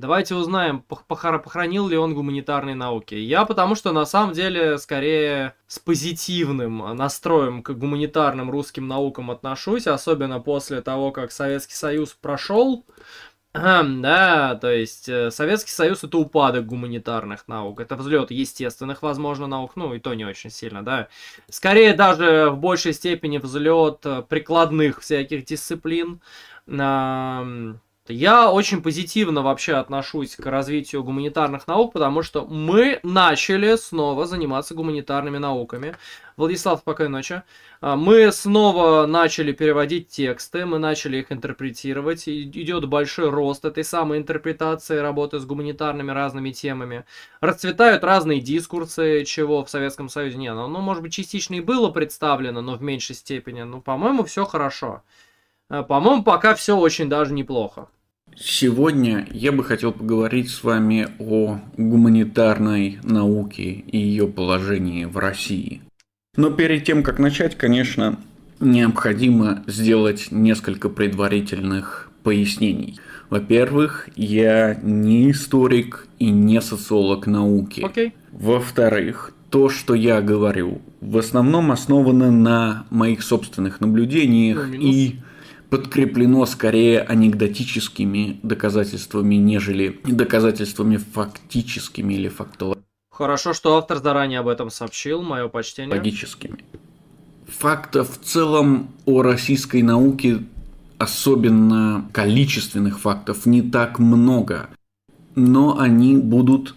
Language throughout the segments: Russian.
Давайте узнаем, похоронил ли он гуманитарные науки. Я потому что на самом деле скорее с позитивным настроем к гуманитарным русским наукам отношусь, особенно после того, как Советский Союз прошел. Хм, да, то есть э, Советский Союз это упадок гуманитарных наук, это взлет естественных, возможно, наук, ну и то не очень сильно, да. Скорее даже в большей степени взлет э, прикладных всяких дисциплин я очень позитивно вообще отношусь к развитию гуманитарных наук, потому что мы начали снова заниматься гуманитарными науками. Владислав, спокойной ночи. А, мы снова начали переводить тексты, мы начали их интерпретировать. Идет большой рост этой самой интерпретации, работы с гуманитарными разными темами. Расцветают разные дискурсы, чего в Советском Союзе не было. Ну, ну, может быть, частично и было представлено, но в меньшей степени. Ну, по-моему, все хорошо. А, по-моему, пока все очень даже неплохо. Сегодня я бы хотел поговорить с вами о гуманитарной науке и ее положении в России. Но перед тем, как начать, конечно, необходимо сделать несколько предварительных пояснений. Во-первых, я не историк и не социолог науки. Okay. Во-вторых, то, что я говорю, в основном основано на моих собственных наблюдениях ну, и подкреплено скорее анекдотическими доказательствами, нежели доказательствами фактическими или фактологическими. Хорошо, что автор заранее об этом сообщил, мое почтение. Логическими. Фактов в целом о российской науке, особенно количественных фактов, не так много. Но они будут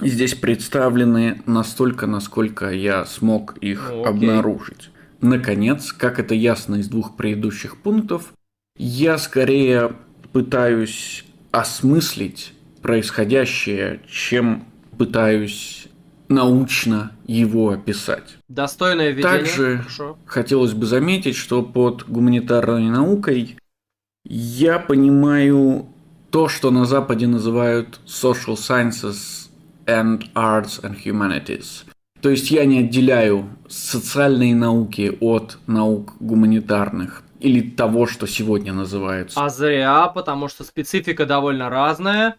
здесь представлены настолько, насколько я смог их ну, обнаружить. Наконец, как это ясно из двух предыдущих пунктов, я скорее пытаюсь осмыслить происходящее, чем пытаюсь научно его описать. Достойное видение. Также Хорошо. хотелось бы заметить, что под гуманитарной наукой я понимаю то, что на Западе называют social sciences and arts and humanities. То есть я не отделяю социальные науки от наук гуманитарных или того, что сегодня называется. А зря, потому что специфика довольно разная.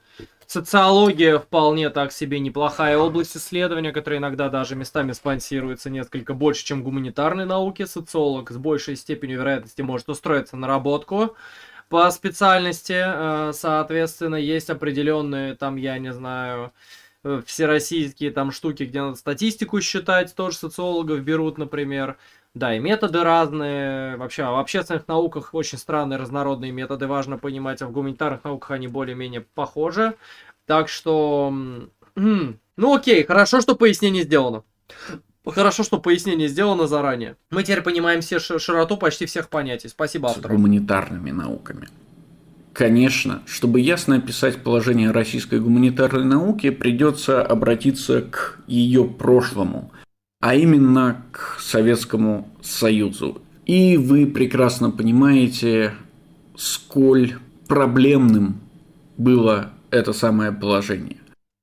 Социология вполне так себе неплохая область исследования, которая иногда даже местами спонсируется несколько больше, чем гуманитарной науки. Социолог с большей степенью вероятности может устроиться на работку по специальности. Э, соответственно, есть определенные, там, я не знаю, Э, всероссийские там штуки, где надо статистику считать, тоже социологов берут, например. Да, и методы разные. Вообще, а в общественных науках очень странные разнородные методы, важно понимать, а в гуманитарных науках они более-менее похожи. Так что... Хм, ну окей, хорошо, что пояснение сделано. Хорошо, что пояснение сделано заранее. Мы теперь понимаем все широту почти всех понятий. Спасибо автору. С гуманитарными науками. Конечно, чтобы ясно описать положение российской гуманитарной науки, придется обратиться к ее прошлому, а именно к Советскому Союзу. И вы прекрасно понимаете, сколь проблемным было это самое положение.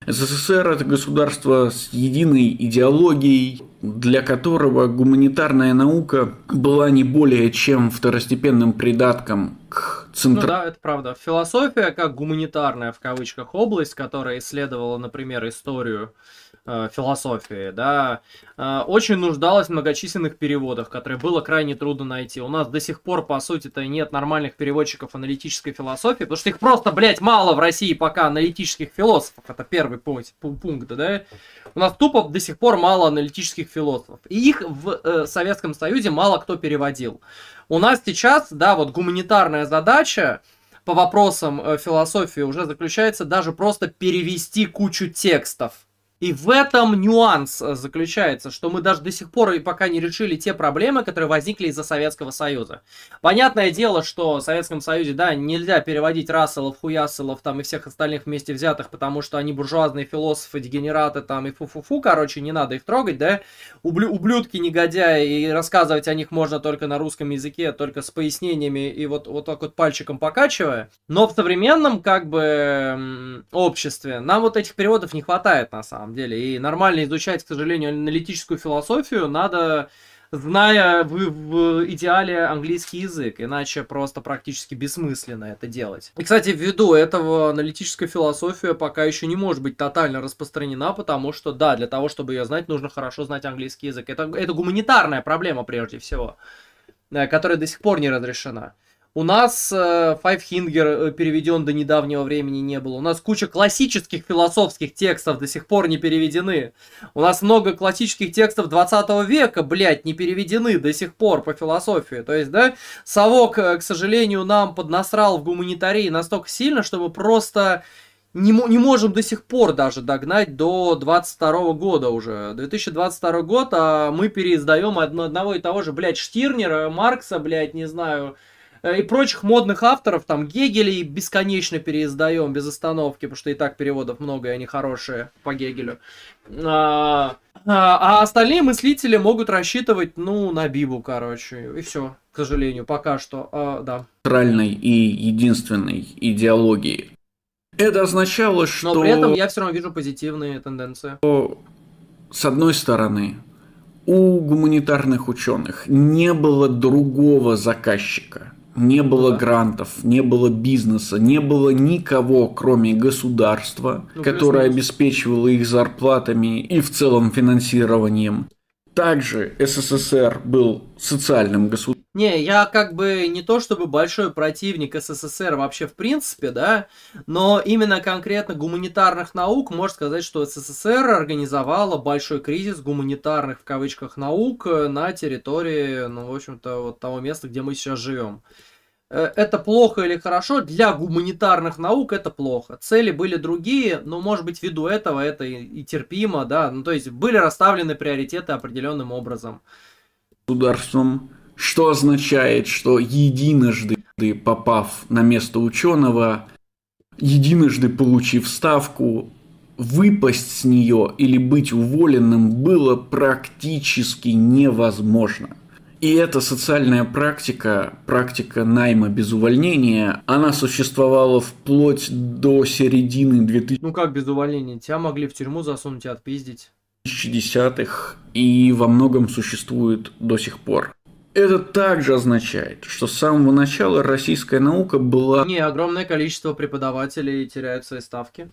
СССР – это государство с единой идеологией, для которого гуманитарная наука была не более чем второстепенным придатком к Центра... Ну, это правда. Философия как гуманитарная, в кавычках, область, которая исследовала, например, историю э, философии, да, э, очень нуждалась в многочисленных переводах, которые было крайне трудно найти. У нас до сих пор, по сути-то, нет нормальных переводчиков аналитической философии, потому что их просто, блядь, мало в России пока аналитических философов. Это первый пункт, пункт да. У нас тупо до сих пор мало аналитических философов. И их в э, Советском Союзе мало кто переводил. У нас сейчас, да, вот гуманитарная задача по вопросам э, философии уже заключается даже просто перевести кучу текстов и в этом нюанс э, заключается, что мы даже до сих пор и пока не решили те проблемы, которые возникли из-за Советского Союза. Понятное дело, что в Советском Союзе, да, нельзя переводить Расселов, Хуясселов там и всех остальных вместе взятых, потому что они буржуазные философы, дегенераты там и фу-фу-фу, короче, не надо их трогать, да, Ублю ублюдки, негодяи, и рассказывать о них можно только на русском языке, только с пояснениями и вот, вот так вот пальчиком покачивая. Но в современном, как бы, обществе нам вот этих переводов не хватает, на самом самом деле. И нормально изучать, к сожалению, аналитическую философию надо зная в, в идеале английский язык, иначе просто практически бессмысленно это делать. И, кстати, ввиду этого аналитическая философия пока еще не может быть тотально распространена, потому что, да, для того, чтобы ее знать, нужно хорошо знать английский язык. Это, это гуманитарная проблема прежде всего, э, которая до сих пор не разрешена. У нас э, Файфхингер э, переведен до недавнего времени не было. У нас куча классических философских текстов до сих пор не переведены. У нас много классических текстов 20 века, блядь, не переведены до сих пор по философии. То есть, да, совок, э, к сожалению, нам поднасрал в гуманитарии настолько сильно, что мы просто не, не можем до сих пор даже догнать до 22 года уже. 2022 год, а мы переиздаем одно, одного и того же, блядь, Штирнера, Маркса, блядь, не знаю, Э, и прочих модных авторов, там, Гегелей бесконечно переиздаем без остановки, потому что и так переводов много, и они хорошие по Гегелю. А, а, а остальные мыслители могут рассчитывать, ну, на Бибу, короче, и все, к сожалению, пока что, а, да. Центральной и единственной идеологии. Это означало, что... Но при этом я все равно вижу позитивные тенденции. С одной стороны, у гуманитарных ученых не было другого заказчика – не было ну да. грантов, не было бизнеса, не было никого, кроме государства, ну, которое плюс обеспечивало их зарплатами и в целом финансированием. Также СССР был социальным государством не, я как бы не то чтобы большой противник СССР вообще в принципе, да, но именно конкретно гуманитарных наук можно сказать, что СССР организовала большой кризис гуманитарных в кавычках наук э, на территории, ну, в общем-то, вот того места, где мы сейчас живем э, это плохо или хорошо, для гуманитарных наук это плохо. Цели были другие, но, может быть, ввиду этого это и, и терпимо, да. Ну, то есть были расставлены приоритеты определенным образом. Государством что означает, что единожды попав на место ученого, единожды получив ставку, выпасть с нее или быть уволенным было практически невозможно. И эта социальная практика, практика найма без увольнения, она существовала вплоть до середины 2000... Ну как без увольнения? Тебя могли в тюрьму засунуть и отпиздить. 2010-х и во многом существует до сих пор. Это также означает, что с самого начала российская наука была... Не, огромное количество преподавателей теряют свои ставки.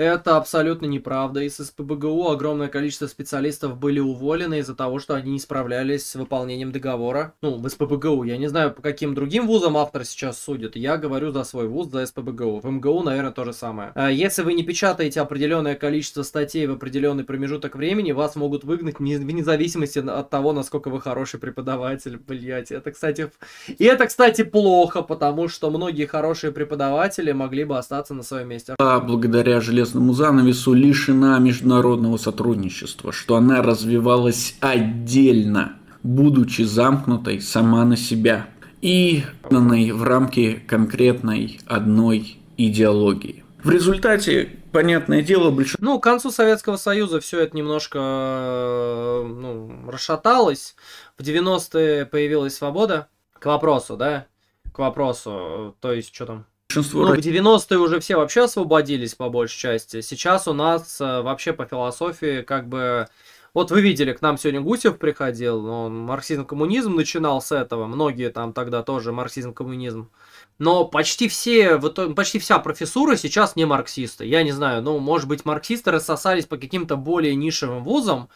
Это абсолютно неправда. Из СПБГУ огромное количество специалистов были уволены из-за того, что они не справлялись с выполнением договора. Ну, в СПБГУ. Я не знаю, по каким другим вузам автор сейчас судит. Я говорю за свой вуз, за СПБГУ. В МГУ, наверное, то же самое. А если вы не печатаете определенное количество статей в определенный промежуток времени, вас могут выгнать не, вне зависимости от того, насколько вы хороший преподаватель. Блять, это, кстати... И это, кстати, плохо, потому что многие хорошие преподаватели могли бы остаться на своем месте. А благодаря железу железному занавесу лишена международного сотрудничества, что она развивалась отдельно, будучи замкнутой сама на себя и данной в рамки конкретной одной идеологии. В результате, понятное дело, большинство... Ну, к концу Советского Союза все это немножко э, ну, расшаталось. В 90-е появилась свобода. К вопросу, да? К вопросу. Э, то есть, что там? Большинство... Ну, в 90-е уже все вообще освободились по большей части. Сейчас у нас э, вообще по философии как бы... Вот вы видели, к нам сегодня Гусев приходил, он марксизм-коммунизм начинал с этого, многие там тогда тоже марксизм-коммунизм. Но почти все, э, почти вся профессура сейчас не марксисты. Я не знаю, ну, может быть, марксисты рассосались по каким-то более нишевым вузам,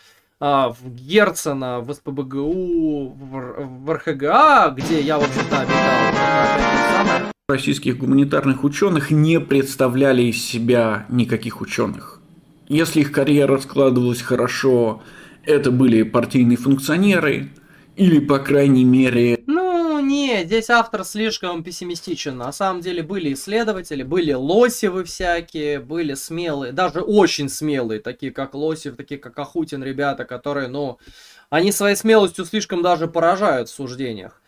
а, в Герцена, в СПБГУ, в РХГА, где я, в общем-то, обитал. Российских гуманитарных ученых не представляли из себя никаких ученых. Если их карьера складывалась хорошо, это были партийные функционеры, или, по крайней мере... Ну, не, здесь автор слишком пессимистичен. На самом деле были исследователи, были лосевы всякие, были смелые, даже очень смелые, такие как Лосев, такие как Ахутин, ребята, которые, ну, они своей смелостью слишком даже поражают в суждениях.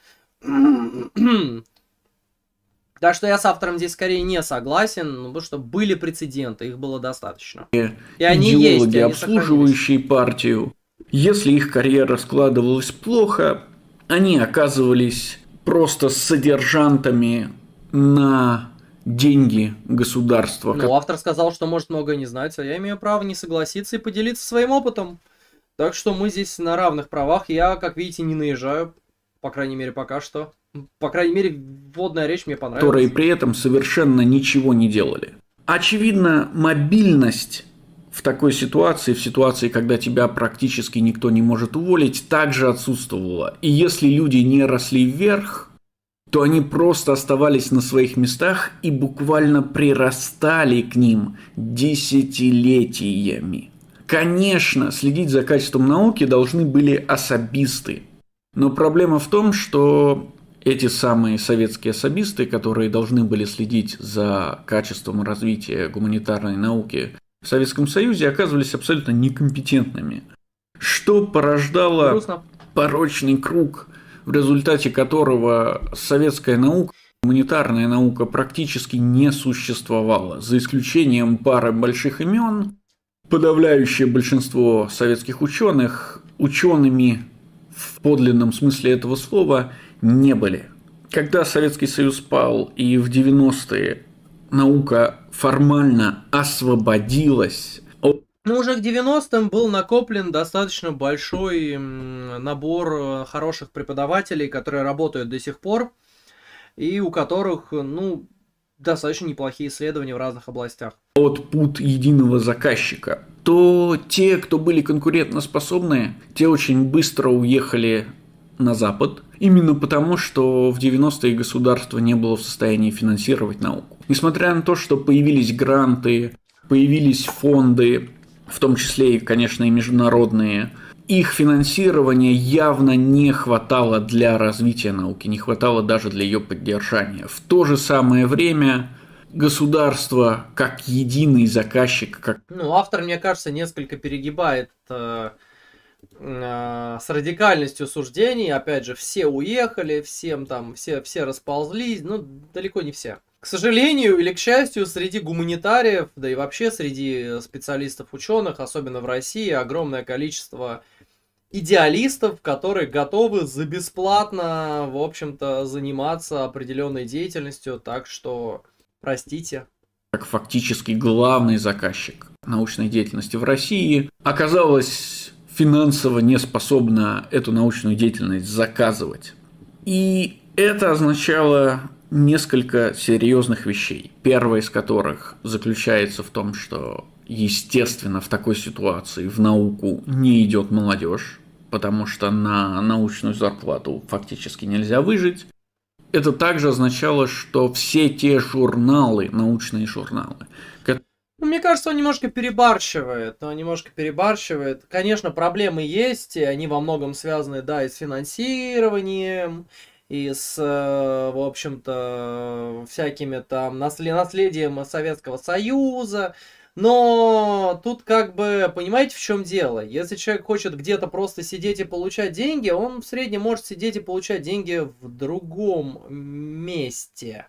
Так что я с автором здесь скорее не согласен, ну, потому что были прецеденты, их было достаточно. И они идеологи, есть. Они обслуживающие партию. Если их карьера складывалась плохо, они оказывались просто содержантами на деньги государства. Ну, как... автор сказал, что может многое не знать, а я имею право не согласиться и поделиться своим опытом. Так что мы здесь на равных правах. Я, как видите, не наезжаю, по крайней мере, пока что. По крайней мере, вводная речь мне понравилась. Которые при этом совершенно ничего не делали. Очевидно, мобильность в такой ситуации, в ситуации, когда тебя практически никто не может уволить, также отсутствовало. И если люди не росли вверх, то они просто оставались на своих местах и буквально прирастали к ним десятилетиями. Конечно, следить за качеством науки должны были особисты. Но проблема в том, что эти самые советские особисты, которые должны были следить за качеством развития гуманитарной науки в Советском Союзе оказывались абсолютно некомпетентными, что порождало Грустно. порочный круг, в результате которого советская наука, гуманитарная наука практически не существовала, за исключением пары больших имен. Подавляющее большинство советских ученых учеными в подлинном смысле этого слова не были. Когда Советский Союз пал и в 90-е наука формально освободилась ну, уже к 90-м был накоплен достаточно большой набор э, хороших преподавателей, которые работают до сих пор, и у которых, ну, достаточно неплохие исследования в разных областях. От пут единого заказчика, то те, кто были конкурентоспособны, те очень быстро уехали на Запад, Именно потому, что в 90-е государство не было в состоянии финансировать науку. Несмотря на то, что появились гранты, появились фонды, в том числе и, конечно, и международные, их финансирования явно не хватало для развития науки, не хватало даже для ее поддержания. В то же самое время государство как единый заказчик, как... Ну, автор, мне кажется, несколько перегибает э, Э, с радикальностью суждений, опять же, все уехали, всем там, все, все расползлись, ну, далеко не все. К сожалению или к счастью, среди гуманитариев, да и вообще среди специалистов-ученых, особенно в России, огромное количество идеалистов, которые готовы за бесплатно, в общем-то, заниматься определенной деятельностью, так что, простите, как фактически главный заказчик научной деятельности в России, оказалось финансово не способна эту научную деятельность заказывать. И это означало несколько серьезных вещей. Первая из которых заключается в том, что, естественно, в такой ситуации в науку не идет молодежь, потому что на научную зарплату фактически нельзя выжить. Это также означало, что все те журналы, научные журналы, ну, мне кажется, он немножко перебарщивает. Он немножко перебарщивает. Конечно, проблемы есть, и они во многом связаны, да, и с финансированием, и с, э, в общем-то, всякими там наслед... наследием Советского Союза. Но тут как бы, понимаете, в чем дело? Если человек хочет где-то просто сидеть и получать деньги, он в среднем может сидеть и получать деньги в другом месте.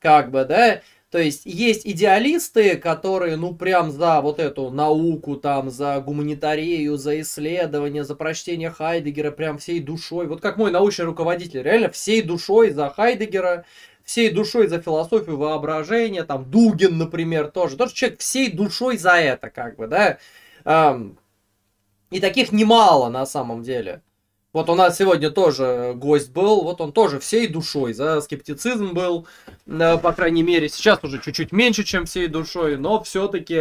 Как бы, да? То есть есть идеалисты, которые, ну, прям за вот эту науку, там, за гуманитарию, за исследование, за прочтение Хайдегера, прям всей душой. Вот как мой научный руководитель, реально всей душой за Хайдегера, всей душой за философию воображения, там, Дугин, например, тоже. Тоже человек всей душой за это, как бы, да. И таких немало на самом деле. Вот у нас сегодня тоже гость был, вот он тоже всей душой за скептицизм был, э, по крайней мере, сейчас уже чуть-чуть меньше, чем всей душой, но все-таки,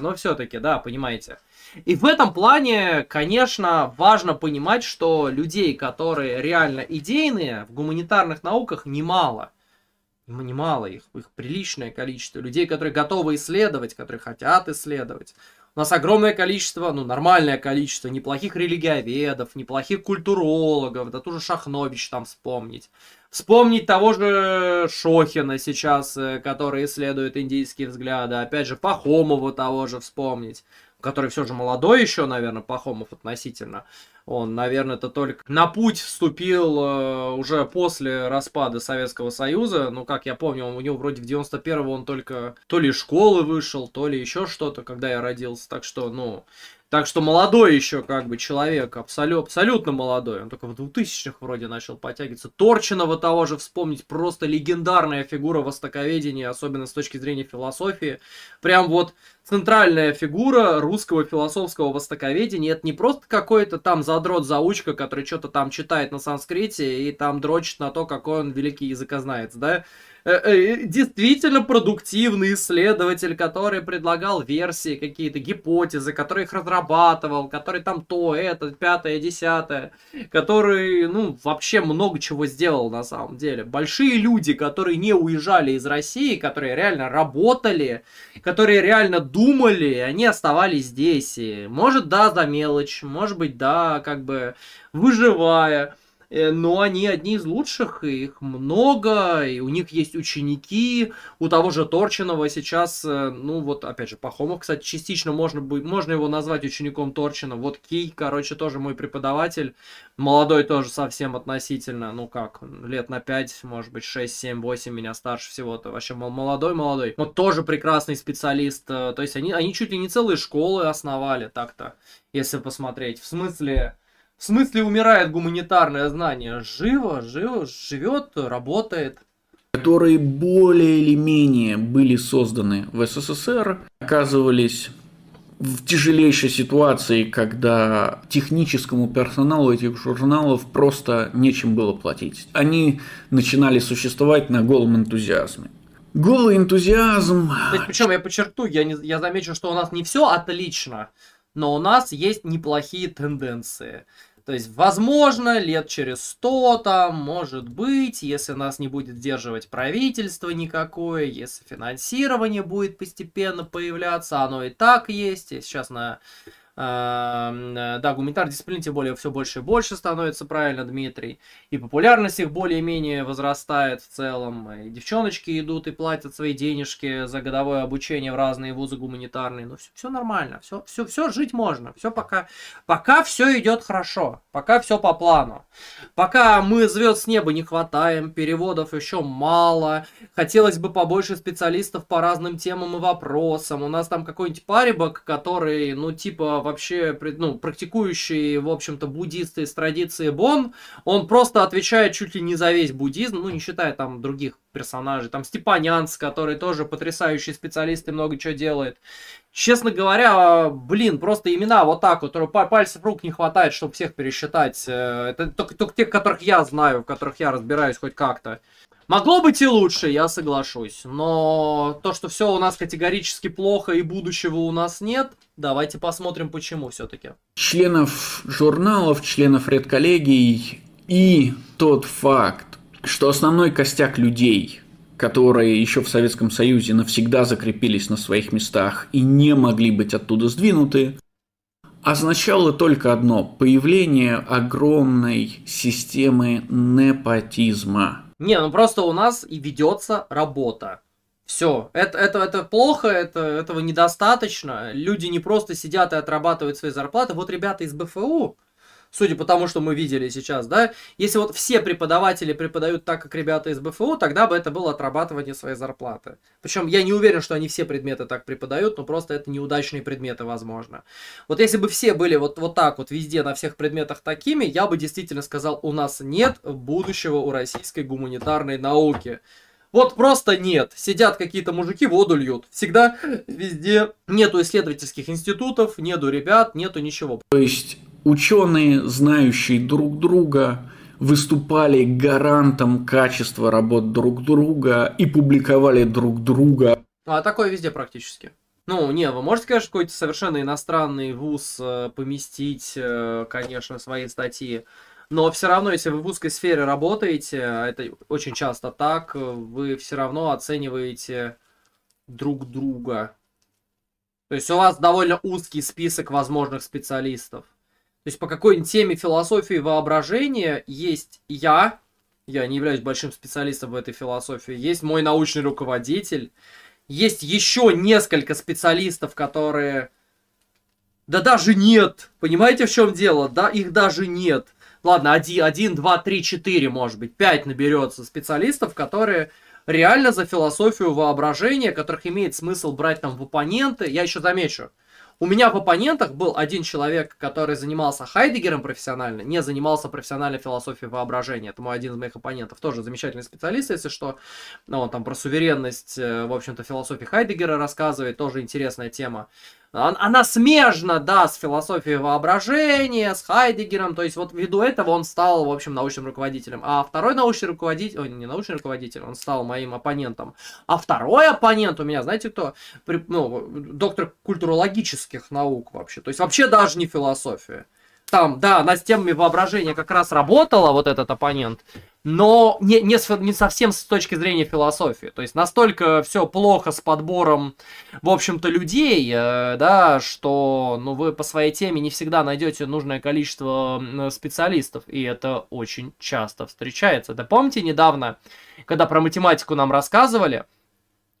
но все-таки, да, понимаете. И в этом плане, конечно, важно понимать, что людей, которые реально идейные, в гуманитарных науках немало. Немало их, их приличное количество людей, которые готовы исследовать, которые хотят исследовать. У нас огромное количество, ну, нормальное количество неплохих религиоведов, неплохих культурологов, да тоже Шахнович там вспомнить. Вспомнить того же Шохина сейчас, э, который исследует индийские взгляды. Опять же, Пахомова того же вспомнить, который все же молодой еще, наверное, Пахомов относительно. Он, наверное, это только на путь вступил э, уже после распада Советского Союза. Ну, как я помню, он, у него вроде в 91-го он только то ли из школы вышел, то ли еще что-то, когда я родился. Так что, ну, так что молодой еще как бы человек, абсолю, абсолютно молодой. Он только в 2000-х вроде начал подтягиваться. Торчинова того же вспомнить, просто легендарная фигура востоковедения, особенно с точки зрения философии. Прям вот центральная фигура русского философского востоковедения. Это не просто какой-то там за задрот, заучка, который что-то там читает на санскрите и там дрочит на то, какой он великий языкознает, да? Э, э, действительно продуктивный исследователь, который предлагал версии, какие-то гипотезы, который их разрабатывал, который там то, это, пятое, десятое, который, ну, вообще много чего сделал на самом деле. Большие люди, которые не уезжали из России, которые реально работали, которые реально думали, они оставались здесь. И, может, да, за мелочь, может быть, да, как бы выживая Э, но они одни из лучших, их много, и у них есть ученики, у того же Торчинова сейчас, э, ну вот опять же, Пахомов, кстати, частично можно, можно его назвать учеником Торчина, вот Кей, короче, тоже мой преподаватель, молодой тоже совсем относительно, ну как, лет на 5, может быть, 6, 7, 8 меня старше всего-то, вообще молодой-молодой, вот тоже прекрасный специалист, э, то есть они, они чуть ли не целые школы основали так-то, если посмотреть, в смысле в смысле умирает гуманитарное знание? Живо, живо, живет, работает. Которые более или менее были созданы в СССР, оказывались в тяжелейшей ситуации, когда техническому персоналу этих журналов просто нечем было платить. Они начинали существовать на голом энтузиазме. Голый энтузиазм. Причем я подчеркну, я, не, я замечу, что у нас не все отлично но у нас есть неплохие тенденции. То есть, возможно, лет через сто там, может быть, если нас не будет сдерживать правительство никакое, если финансирование будет постепенно появляться, оно и так есть. Я сейчас на Эм, э, да, гуманитар дисциплин тем более все больше и больше становится, правильно, Дмитрий. И популярность их более-менее возрастает в целом. И девчоночки идут и платят свои денежки за годовое обучение в разные вузы гуманитарные. Но ну, все нормально, все, все, все жить можно. Все пока, пока все идет хорошо, пока все по плану. Пока мы звезд с неба не хватаем, переводов еще мало. Хотелось бы побольше специалистов по разным темам и вопросам. У нас там какой-нибудь парибок, который, ну, типа вообще ну, практикующий, в общем-то, буддисты из традиции Бон, он просто отвечает чуть ли не за весь буддизм, ну, не считая там других персонажей. Там Степанянц, который тоже потрясающий специалист и много чего делает. Честно говоря, блин, просто имена вот так вот, пальцев рук не хватает, чтобы всех пересчитать. Э, это только, только тех, которых я знаю, в которых я разбираюсь хоть как-то. Могло быть и лучше, я соглашусь. Но то, что все у нас категорически плохо и будущего у нас нет, давайте посмотрим, почему все-таки. Членов журналов, членов редколлегий и тот факт, что основной костяк людей, которые еще в Советском Союзе навсегда закрепились на своих местах и не могли быть оттуда сдвинуты, означало только одно – появление огромной системы непотизма – не, ну просто у нас и ведется работа. Все, это, это, это плохо, это, этого недостаточно. Люди не просто сидят и отрабатывают свои зарплаты. Вот ребята из БФУ, судя по тому, что мы видели сейчас, да, если вот все преподаватели преподают так, как ребята из БФУ, тогда бы это было отрабатывание своей зарплаты. Причем я не уверен, что они все предметы так преподают, но просто это неудачные предметы, возможно. Вот если бы все были вот, вот так вот везде на всех предметах такими, я бы действительно сказал, у нас нет будущего у российской гуманитарной науки. Вот просто нет. Сидят какие-то мужики, воду льют. Всегда везде нету исследовательских институтов, нету ребят, нету ничего. То есть Ученые, знающие друг друга, выступали гарантом качества работ друг друга и публиковали друг друга. Ну, а такое везде практически. Ну, не, вы можете, конечно, какой-то совершенно иностранный вуз э, поместить, э, конечно, свои статьи. Но все равно, если вы в узкой сфере работаете, а это очень часто так, вы все равно оцениваете друг друга. То есть у вас довольно узкий список возможных специалистов. То есть по какой-нибудь теме философии воображения есть я, я не являюсь большим специалистом в этой философии, есть мой научный руководитель, есть еще несколько специалистов, которые... Да даже нет! Понимаете, в чем дело? Да, их даже нет. Ладно, один, один, два, три, четыре, может быть, пять наберется специалистов, которые реально за философию воображения, которых имеет смысл брать там в оппоненты. Я еще замечу, у меня в оппонентах был один человек, который занимался Хайдегером профессионально, не занимался профессиональной философией воображения. Это мой один из моих оппонентов, тоже замечательный специалист, если что. Ну, он там про суверенность, э, в общем-то, философии Хайдегера рассказывает, тоже интересная тема. Она смежна, да, с философией воображения, с Хайдегером. То есть вот ввиду этого он стал, в общем, научным руководителем. А второй научный руководитель, ой, не научный руководитель, он стал моим оппонентом. А второй оппонент у меня, знаете кто? При, ну, доктор культурологических наук вообще. То есть вообще даже не философия. Там, да, она с темами воображения как раз работала, вот этот оппонент но не, не, не совсем с точки зрения философии. То есть настолько все плохо с подбором, в общем-то, людей, э, да, что ну, вы по своей теме не всегда найдете нужное количество специалистов, и это очень часто встречается. Да помните недавно, когда про математику нам рассказывали,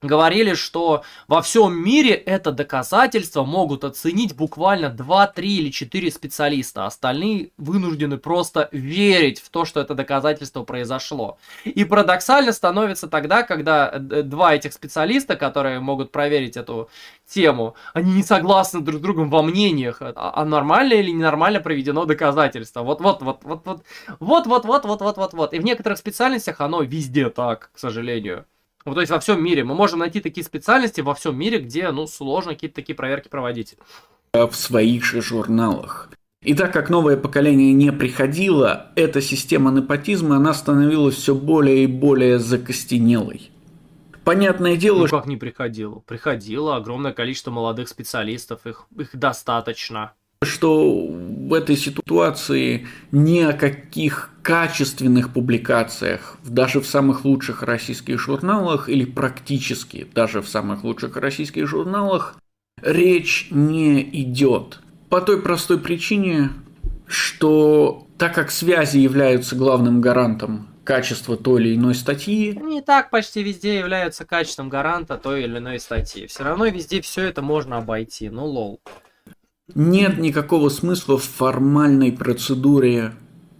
говорили, что во всем мире это доказательство могут оценить буквально 2, 3 или 4 специалиста. Остальные вынуждены просто верить в то, что это доказательство произошло. И парадоксально становится тогда, когда два этих специалиста, которые могут проверить эту тему, они не согласны друг с другом во мнениях, а нормально или ненормально проведено доказательство. Вот, вот, вот, вот, вот, вот, вот, вот, вот, вот, вот, вот. И в некоторых специальностях оно везде так, к сожалению. Ну, то есть во всем мире. Мы можем найти такие специальности во всем мире, где, ну, сложно какие-то такие проверки проводить. В своих же журналах. И так как новое поколение не приходило, эта система непотизма, она становилась все более и более закостенелой. Понятное дело, ну, как не приходило? Приходило огромное количество молодых специалистов, их, их достаточно что в этой ситуации ни о каких качественных публикациях, даже в самых лучших российских журналах или практически даже в самых лучших российских журналах, речь не идет. По той простой причине, что так как связи являются главным гарантом качества той или иной статьи. Не так почти везде являются качеством гаранта той или иной статьи. Все равно везде все это можно обойти. Ну лол. Нет никакого смысла в формальной процедуре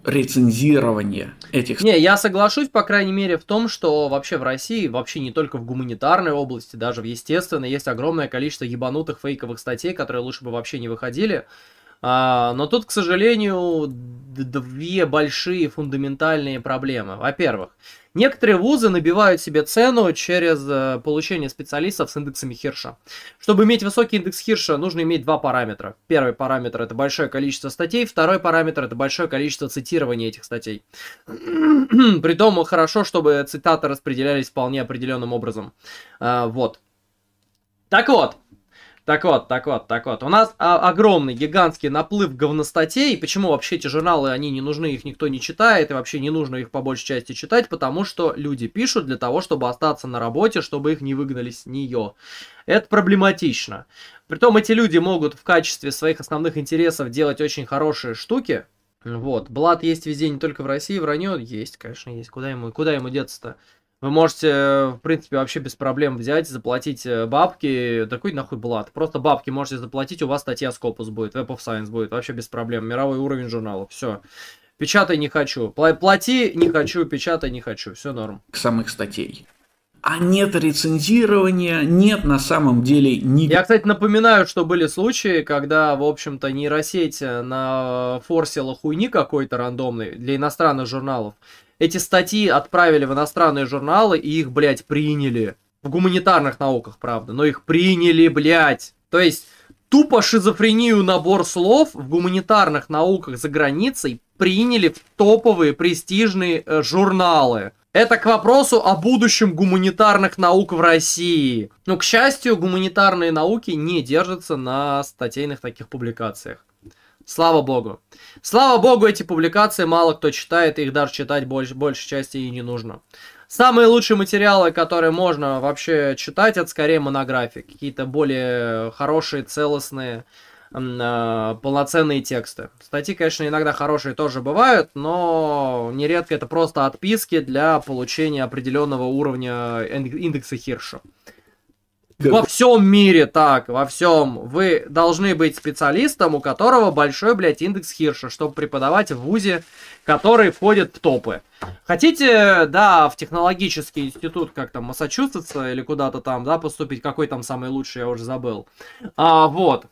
рецензирования этих... Не, я соглашусь, по крайней мере, в том, что вообще в России, вообще не только в гуманитарной области, даже в естественной, есть огромное количество ебанутых фейковых статей, которые лучше бы вообще не выходили. А, но тут, к сожалению, две большие фундаментальные проблемы. Во-первых, Некоторые вузы набивают себе цену через э, получение специалистов с индексами Хирша. Чтобы иметь высокий индекс Хирша, нужно иметь два параметра. Первый параметр – это большое количество статей, второй параметр – это большое количество цитирования этих статей. Притом хорошо, чтобы цитаты распределялись вполне определенным образом. Э, вот. Так вот, так вот, так вот, так вот. У нас огромный, гигантский наплыв говностатей. Почему вообще эти журналы, они не нужны, их никто не читает, и вообще не нужно их по большей части читать, потому что люди пишут для того, чтобы остаться на работе, чтобы их не выгнали с нее. Это проблематично. Притом эти люди могут в качестве своих основных интересов делать очень хорошие штуки, вот. Блат есть везде, не только в России, вранье есть, конечно, есть. Куда ему, куда ему деться-то? Вы можете, э, в принципе, вообще без проблем взять, заплатить э, бабки. Да нахуй блат? Просто бабки можете заплатить, у вас статья Scopus будет, Web of Science будет, вообще без проблем. Мировой уровень журнала, все. Печатай не хочу. Плати не хочу, печатай не хочу. Все норм. К Самых статей а нет рецензирования, нет на самом деле ни. Я, кстати, напоминаю, что были случаи, когда, в общем-то, нейросеть э, нафорсила э, хуйни какой-то рандомный для иностранных журналов. Эти статьи отправили в иностранные журналы, и их, блядь, приняли. В гуманитарных науках, правда, но их приняли, блядь. То есть, тупо шизофрению набор слов в гуманитарных науках за границей приняли в топовые престижные э, журналы. Это к вопросу о будущем гуманитарных наук в России. Но, ну, к счастью, гуманитарные науки не держатся на статейных таких публикациях. Слава богу. Слава богу, эти публикации мало кто читает, их даже читать больше, большей части и не нужно. Самые лучшие материалы, которые можно вообще читать, это скорее монографии. Какие-то более хорошие, целостные, Э, полноценные тексты. Статьи, конечно, иногда хорошие тоже бывают, но нередко это просто отписки для получения определенного уровня индекса Хирша. Во всем мире так, во всем. Вы должны быть специалистом, у которого большой, блядь, индекс Хирша, чтобы преподавать в ВУЗе, который входит в топы. Хотите, да, в технологический институт, как там, Массачусетса или куда-то там, да, поступить, какой там самый лучший, я уже забыл. А, вот,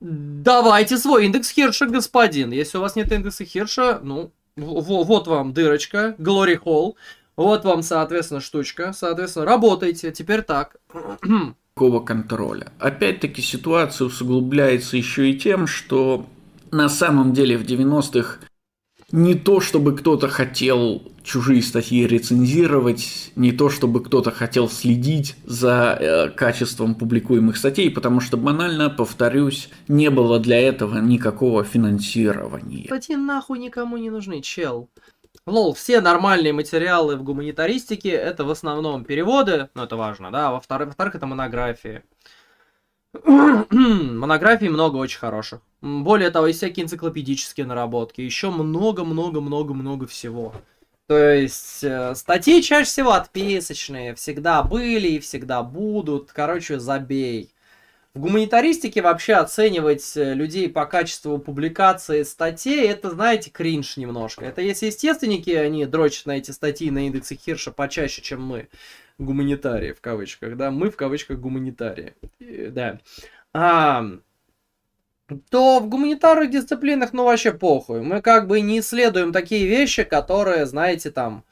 Давайте свой индекс Хирша, господин. Если у вас нет индекса Хирша, ну, вот вам дырочка, Glory Hall. Вот вам, соответственно, штучка. Соответственно, работайте. Теперь так. Какого контроля? Опять-таки ситуация усугубляется еще и тем, что на самом деле в 90-х не то, чтобы кто-то хотел чужие статьи рецензировать, не то, чтобы кто-то хотел следить за э, качеством публикуемых статей, потому что банально, повторюсь, не было для этого никакого финансирования. Статьи нахуй никому не нужны, чел. Лол, все нормальные материалы в гуманитаристике это в основном переводы, но это важно, да, во-вторых это монографии. Хм, монографий много очень хороших. Более того, есть всякие энциклопедические наработки. Еще много-много-много-много всего. То есть, э, статьи чаще всего отписочные. Всегда были и всегда будут. Короче, забей. В гуманитаристике вообще оценивать э, людей по качеству публикации статей, это, знаете, кринж немножко. Это если естественники, они дрочат на эти статьи на индексе Хирша почаще, чем мы гуманитарии, в кавычках, да, мы в кавычках гуманитарии, э, да. А, то в гуманитарных дисциплинах, ну, вообще похуй. Мы как бы не исследуем такие вещи, которые, знаете, там,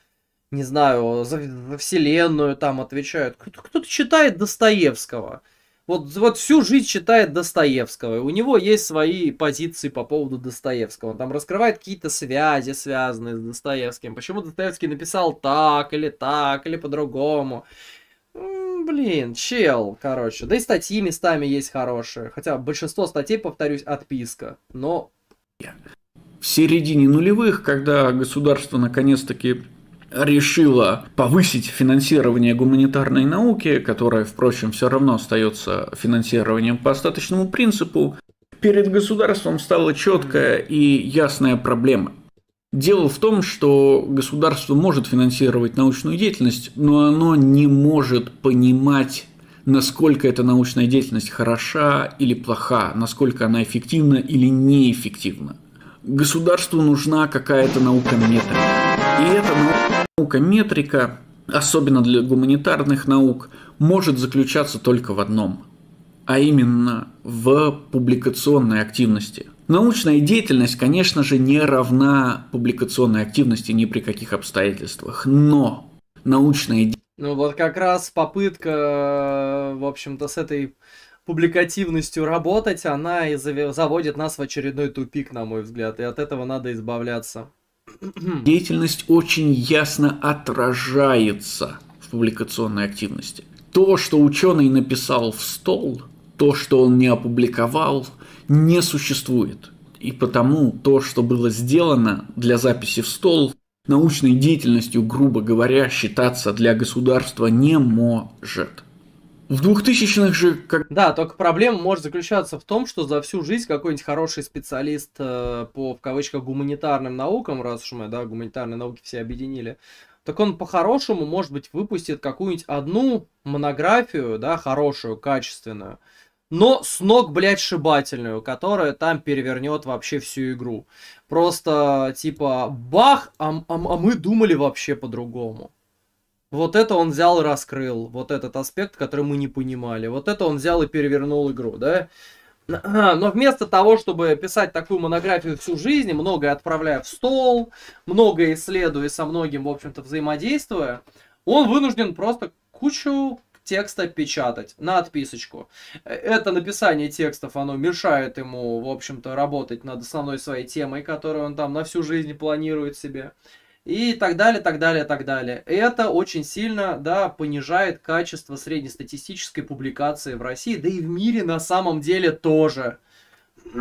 не знаю, за, за вселенную там отвечают. Кто-то читает Достоевского вот, вот всю жизнь читает Достоевского. У него есть свои позиции по поводу Достоевского. Он там раскрывает какие-то связи, связанные с Достоевским. Почему Достоевский написал так или так, или по-другому. Блин, чел, короче. Да и статьи местами есть хорошие. Хотя большинство статей, повторюсь, отписка. Но... В середине нулевых, когда государство наконец-таки решила повысить финансирование гуманитарной науки, которая, впрочем, все равно остается финансированием по остаточному принципу, перед государством стала четкая и ясная проблема. Дело в том, что государство может финансировать научную деятельность, но оно не может понимать, насколько эта научная деятельность хороша или плоха, насколько она эффективна или неэффективна. Государству нужна какая-то наука метода. И эта наука метрика, особенно для гуманитарных наук, может заключаться только в одном, а именно в публикационной активности. Научная деятельность, конечно же, не равна публикационной активности ни при каких обстоятельствах, но научная деятельность... Ну вот как раз попытка, в общем-то, с этой публикативностью работать, она и заводит нас в очередной тупик, на мой взгляд, и от этого надо избавляться деятельность очень ясно отражается в публикационной активности. То, что ученый написал в стол, то, что он не опубликовал, не существует. И потому то, что было сделано для записи в стол, научной деятельностью, грубо говоря, считаться для государства не может. В 2000-х же как... Да, только проблема может заключаться в том, что за всю жизнь какой-нибудь хороший специалист э, по, в кавычках, гуманитарным наукам, раз уж мы, да, гуманитарные науки все объединили, так он по-хорошему, может быть, выпустит какую-нибудь одну монографию, да, хорошую, качественную, но с ног, блядь, шибательную, которая там перевернет вообще всю игру. Просто типа бах, а, а, а мы думали вообще по-другому. Вот это он взял и раскрыл, вот этот аспект, который мы не понимали. Вот это он взял и перевернул игру, да? Но вместо того, чтобы писать такую монографию всю жизнь, многое отправляя в стол, многое исследуя, со многим, в общем-то, взаимодействуя, он вынужден просто кучу текста печатать на отписочку. Это написание текстов, оно мешает ему, в общем-то, работать над основной своей темой, которую он там на всю жизнь планирует себе и так далее, так далее, так далее. Это очень сильно да, понижает качество среднестатистической публикации в России, да и в мире на самом деле тоже.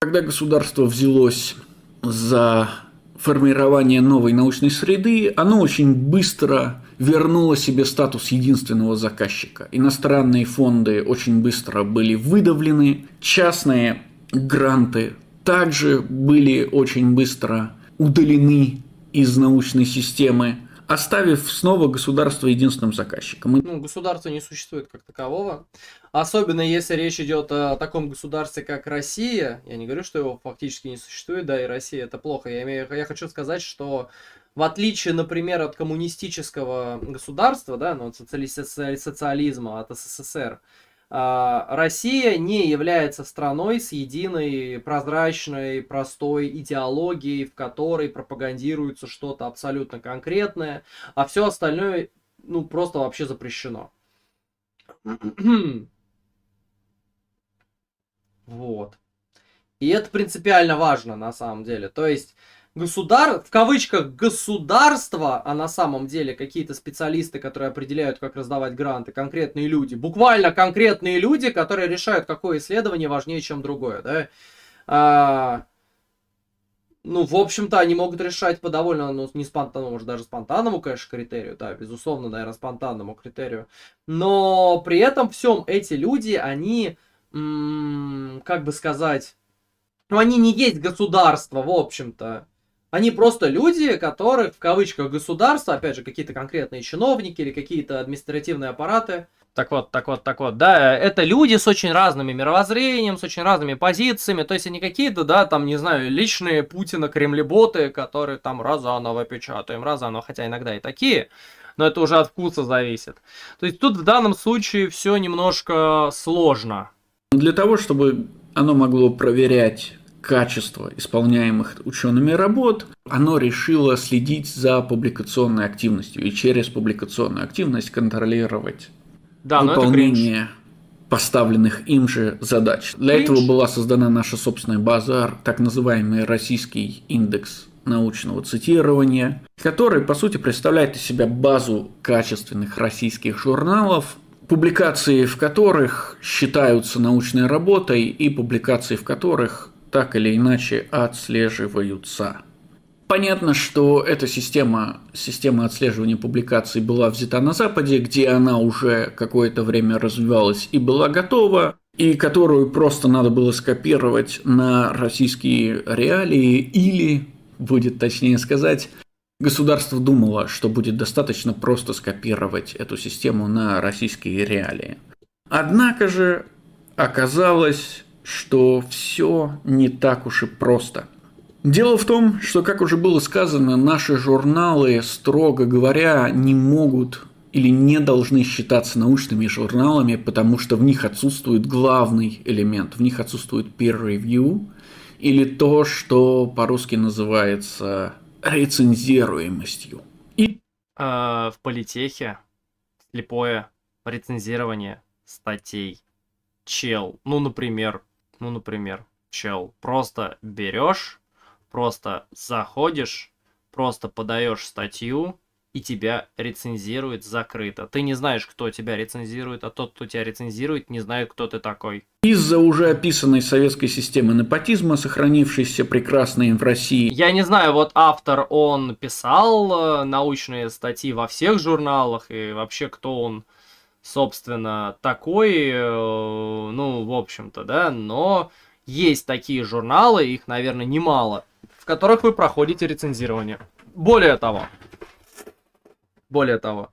Когда государство взялось за формирование новой научной среды, оно очень быстро вернуло себе статус единственного заказчика. Иностранные фонды очень быстро были выдавлены, частные гранты также были очень быстро удалены из научной системы, оставив снова государство единственным заказчиком. Ну, государство не существует как такового. Особенно если речь идет о таком государстве, как Россия. Я не говорю, что его фактически не существует, да, и Россия это плохо. Я, имею, я хочу сказать, что в отличие, например, от коммунистического государства, да, ну, от социализма, от СССР, а, Россия не является страной с единой, прозрачной, простой идеологией, в которой пропагандируется что-то абсолютно конкретное, а все остальное, ну, просто вообще запрещено. вот. И это принципиально важно, на самом деле. То есть, государ, в кавычках, государство, а на самом деле какие-то специалисты, которые определяют, как раздавать гранты, конкретные люди, буквально конкретные люди, которые решают, какое исследование важнее, чем другое, да, а, ну, в общем-то, они могут решать по довольно, ну, не спонтанному, может, даже спонтанному, конечно, критерию, да, безусловно, наверное, спонтанному критерию, но при этом всем эти люди, они, как бы сказать, ну, они не есть государство, в общем-то. Они просто люди, которых в кавычках государство, опять же, какие-то конкретные чиновники или какие-то административные аппараты. Так вот, так вот, так вот, да, это люди с очень разными мировоззрением, с очень разными позициями, то есть они какие-то, да, там, не знаю, личные Путина кремлеботы, которые там Разанова печатаем, Разанова, хотя иногда и такие, но это уже от вкуса зависит. То есть тут в данном случае все немножко сложно. Для того, чтобы оно могло проверять качество исполняемых учеными работ, оно решило следить за публикационной активностью и через публикационную активность контролировать да, выполнение поставленных им же задач. Для кринж. этого была создана наша собственная база, так называемый российский индекс научного цитирования, который, по сути, представляет из себя базу качественных российских журналов, публикации в которых считаются научной работой и публикации в которых так или иначе отслеживаются. Понятно, что эта система, система отслеживания публикаций была взята на Западе, где она уже какое-то время развивалась и была готова, и которую просто надо было скопировать на российские реалии, или, будет точнее сказать, государство думало, что будет достаточно просто скопировать эту систему на российские реалии. Однако же оказалось что все не так уж и просто. Дело в том, что, как уже было сказано, наши журналы, строго говоря, не могут или не должны считаться научными журналами, потому что в них отсутствует главный элемент, в них отсутствует peer review или то, что по-русски называется рецензируемостью. И а, в политехе слепое рецензирование статей. Чел, ну, например, ну, например, чел, просто берешь, просто заходишь, просто подаешь статью, и тебя рецензирует закрыто. Ты не знаешь, кто тебя рецензирует, а тот, кто тебя рецензирует, не знает, кто ты такой. Из-за уже описанной советской системы непотизма, сохранившейся прекрасной в России. Я не знаю, вот автор, он писал э, научные статьи во всех журналах, и вообще кто он собственно, такой, э, ну, в общем-то, да, но есть такие журналы, их, наверное, немало, в которых вы проходите рецензирование. Более того, более того,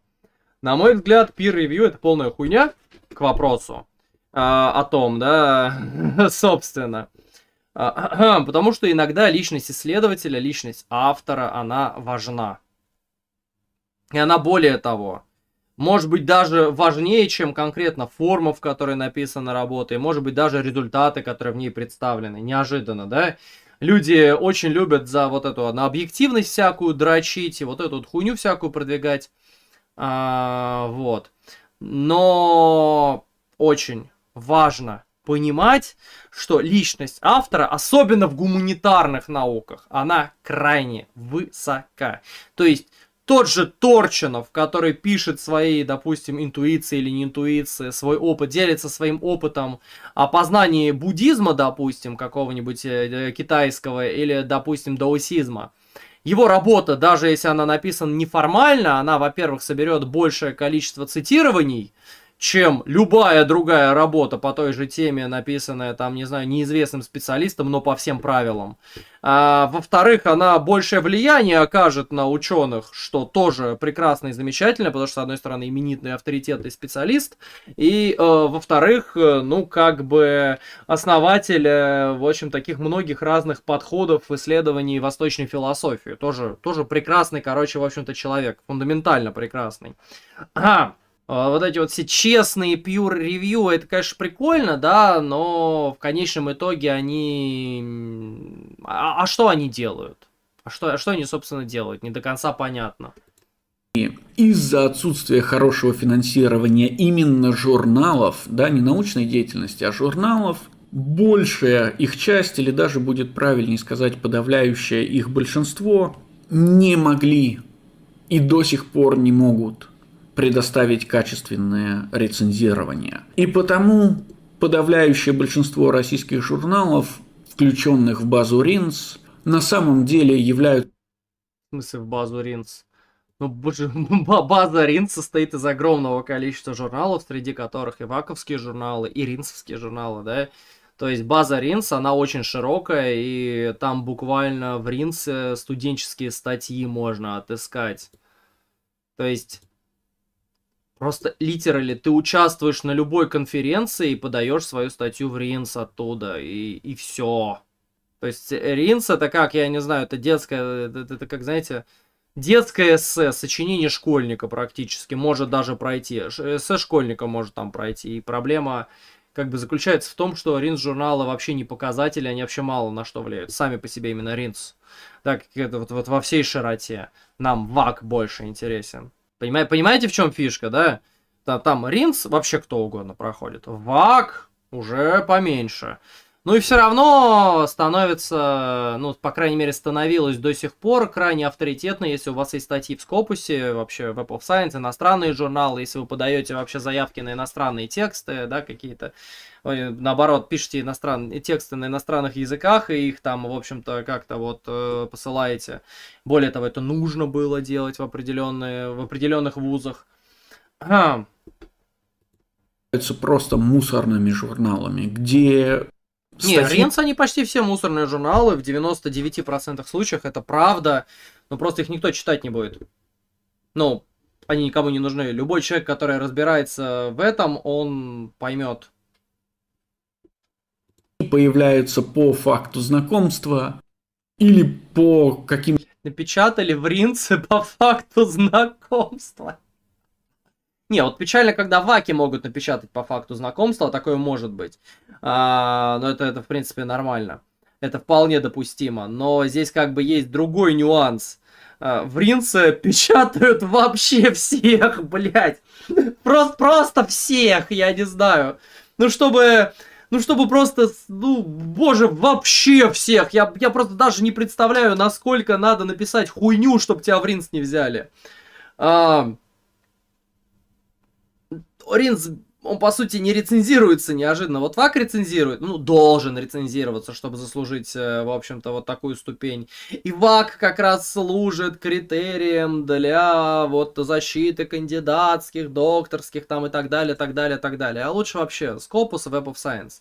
на мой взгляд, peer review это полная хуйня к вопросу э, о том, да, собственно. Э, потому что иногда личность исследователя, личность автора, она важна. И она более того, может быть, даже важнее, чем конкретно форма, в которой написана работа, и, может быть, даже результаты, которые в ней представлены. Неожиданно, да? Люди очень любят за вот эту на объективность всякую дрочить и вот эту вот хуйню всякую продвигать. А, вот. Но очень важно понимать, что личность автора, особенно в гуманитарных науках, она крайне высока. То есть тот же Торчинов, который пишет свои, допустим, интуиции или не интуиции, свой опыт, делится своим опытом о познании буддизма, допустим, какого-нибудь э, э, китайского, или, допустим, даосизма. Его работа, даже если она написана неформально, она, во-первых, соберет большее количество цитирований, чем любая другая работа по той же теме, написанная там, не знаю, неизвестным специалистом, но по всем правилам. А, во-вторых, она большее влияние окажет на ученых, что тоже прекрасно и замечательно, потому что, с одной стороны, именитный авторитетный специалист, и, э, во-вторых, э, ну, как бы основатель, э, в общем, таких многих разных подходов в исследований восточной философии. Тоже, тоже прекрасный, короче, в общем-то, человек, фундаментально прекрасный. Ага. А, вот эти вот все честные pure ревью, это, конечно, прикольно, да, но в конечном итоге они... А, а что они делают? А что, а что они, собственно, делают? Не до конца понятно. Из-за отсутствия хорошего финансирования именно журналов, да, не научной деятельности, а журналов, большая их часть, или даже будет правильнее сказать, подавляющее их большинство, не могли и до сих пор не могут – предоставить качественное рецензирование. И потому подавляющее большинство российских журналов, включенных в базу РИНС, на самом деле являются... В смысле в базу РИНС? Ну, база РИНС состоит из огромного количества журналов, среди которых и ваковские журналы, и ринсовские журналы, да? То есть база Ринс, она очень широкая, и там буквально в Ринсе студенческие статьи можно отыскать. То есть Просто литерали, ты участвуешь на любой конференции и подаешь свою статью в Ринс оттуда, и, и все. То есть Ринс э, это как, я не знаю, это детская, это, это как, знаете, детское эссе, сочинение школьника практически, может даже пройти. Эссе школьника может там пройти. И проблема как бы заключается в том, что ринс журнала вообще не показатели, они вообще мало на что влияют. Сами по себе именно ринс. Так, это вот, вот во всей широте. Нам ВАК больше интересен. Понимаете, понимаете, в чем фишка, да? Там, там Ринс вообще кто угодно проходит. Вак уже поменьше. Ну и все равно становится, ну, по крайней мере, становилось до сих пор крайне авторитетно, если у вас есть статьи в Скопусе, вообще в Web of Science, иностранные журналы, если вы подаете вообще заявки на иностранные тексты, да, какие-то, наоборот, пишите иностранные тексты на иностранных языках, и их там, в общем-то, как-то вот э, посылаете. Более того, это нужно было делать в, определенные, в определенных вузах. Ага хм. просто мусорными журналами, где Статьи... Нет, Ренс, они почти все мусорные журналы, в 99% случаях это правда, но просто их никто читать не будет. Ну, они никому не нужны. Любой человек, который разбирается в этом, он поймет. Появляются по факту знакомства или по каким Напечатали в Ринце по факту знакомства. Не, вот печально, когда ваки могут напечатать по факту знакомства, такое может быть. А, но это, это, в принципе, нормально. Это вполне допустимо. Но здесь как бы есть другой нюанс. А, в Ринце печатают вообще всех, блядь. Просто, просто всех, я не знаю. Ну, чтобы... Ну, чтобы просто, ну, боже, вообще всех. Я, я просто даже не представляю, насколько надо написать хуйню, чтобы тебя в ринс не взяли. А, Оринс, он по сути не рецензируется неожиданно. Вот Вак рецензирует, ну, должен рецензироваться, чтобы заслужить, э, в общем-то, вот такую ступень. И Вак как раз служит критерием для вот защиты кандидатских, докторских там и так далее, так далее, так далее. А лучше вообще Scopus Web of Science.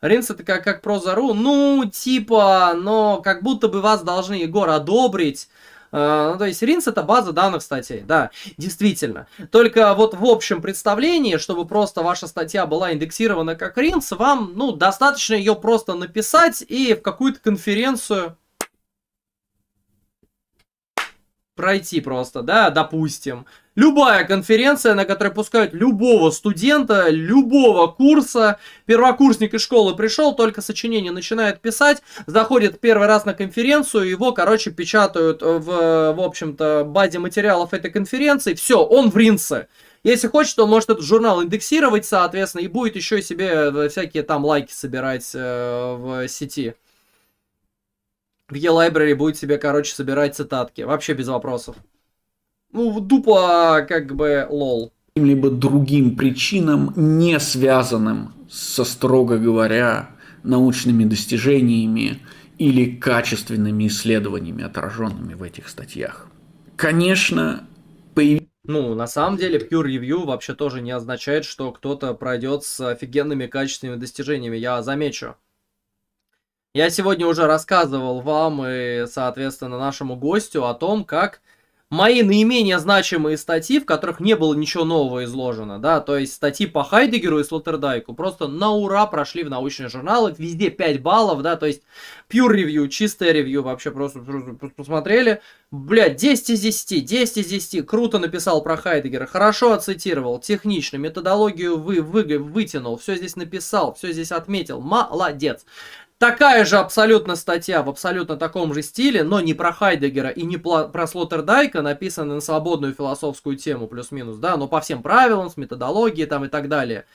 Ринс это как, как про зару, ну, типа, но как будто бы вас должны, Егор, одобрить Э, ну, то есть ринс это база данных статей, да, действительно. Только вот в общем представлении, чтобы просто ваша статья была индексирована как ринс, вам, ну, достаточно ее просто написать и в какую-то конференцию пройти просто, да, допустим. Любая конференция, на которой пускают любого студента, любого курса, первокурсник из школы пришел, только сочинение начинает писать, заходит первый раз на конференцию, его, короче, печатают в, в общем-то, базе материалов этой конференции, все, он в ринце. Если хочет, он может этот журнал индексировать, соответственно, и будет еще себе э, всякие там лайки собирать э, в сети где library будет себе, короче, собирать цитатки. Вообще без вопросов. Ну, дупа, как бы, лол. Каким-либо другим причинам, не связанным со, строго говоря, научными достижениями или качественными исследованиями, отраженными в этих статьях. Конечно, появились... Ну, на самом деле, Pure review вообще тоже не означает, что кто-то пройдет с офигенными качественными достижениями, я замечу. Я сегодня уже рассказывал вам и, соответственно, нашему гостю о том, как мои наименее значимые статьи, в которых не было ничего нового изложено, да, то есть статьи по Хайдегеру и Слоттердайку просто на ура прошли в научные журналы, везде 5 баллов, да, то есть pure review, чистое ревью, вообще просто, просто посмотрели, бля, 10 из 10, 10 из 10, круто написал про Хайдегера, хорошо оцитировал, технично, методологию вы, вы, вытянул, все здесь написал, все здесь отметил, молодец. Такая же абсолютно статья в абсолютно таком же стиле, но не про Хайдегера и не про Слоттердайка, написанная на свободную философскую тему, плюс-минус, да, но по всем правилам, с методологией там и так далее.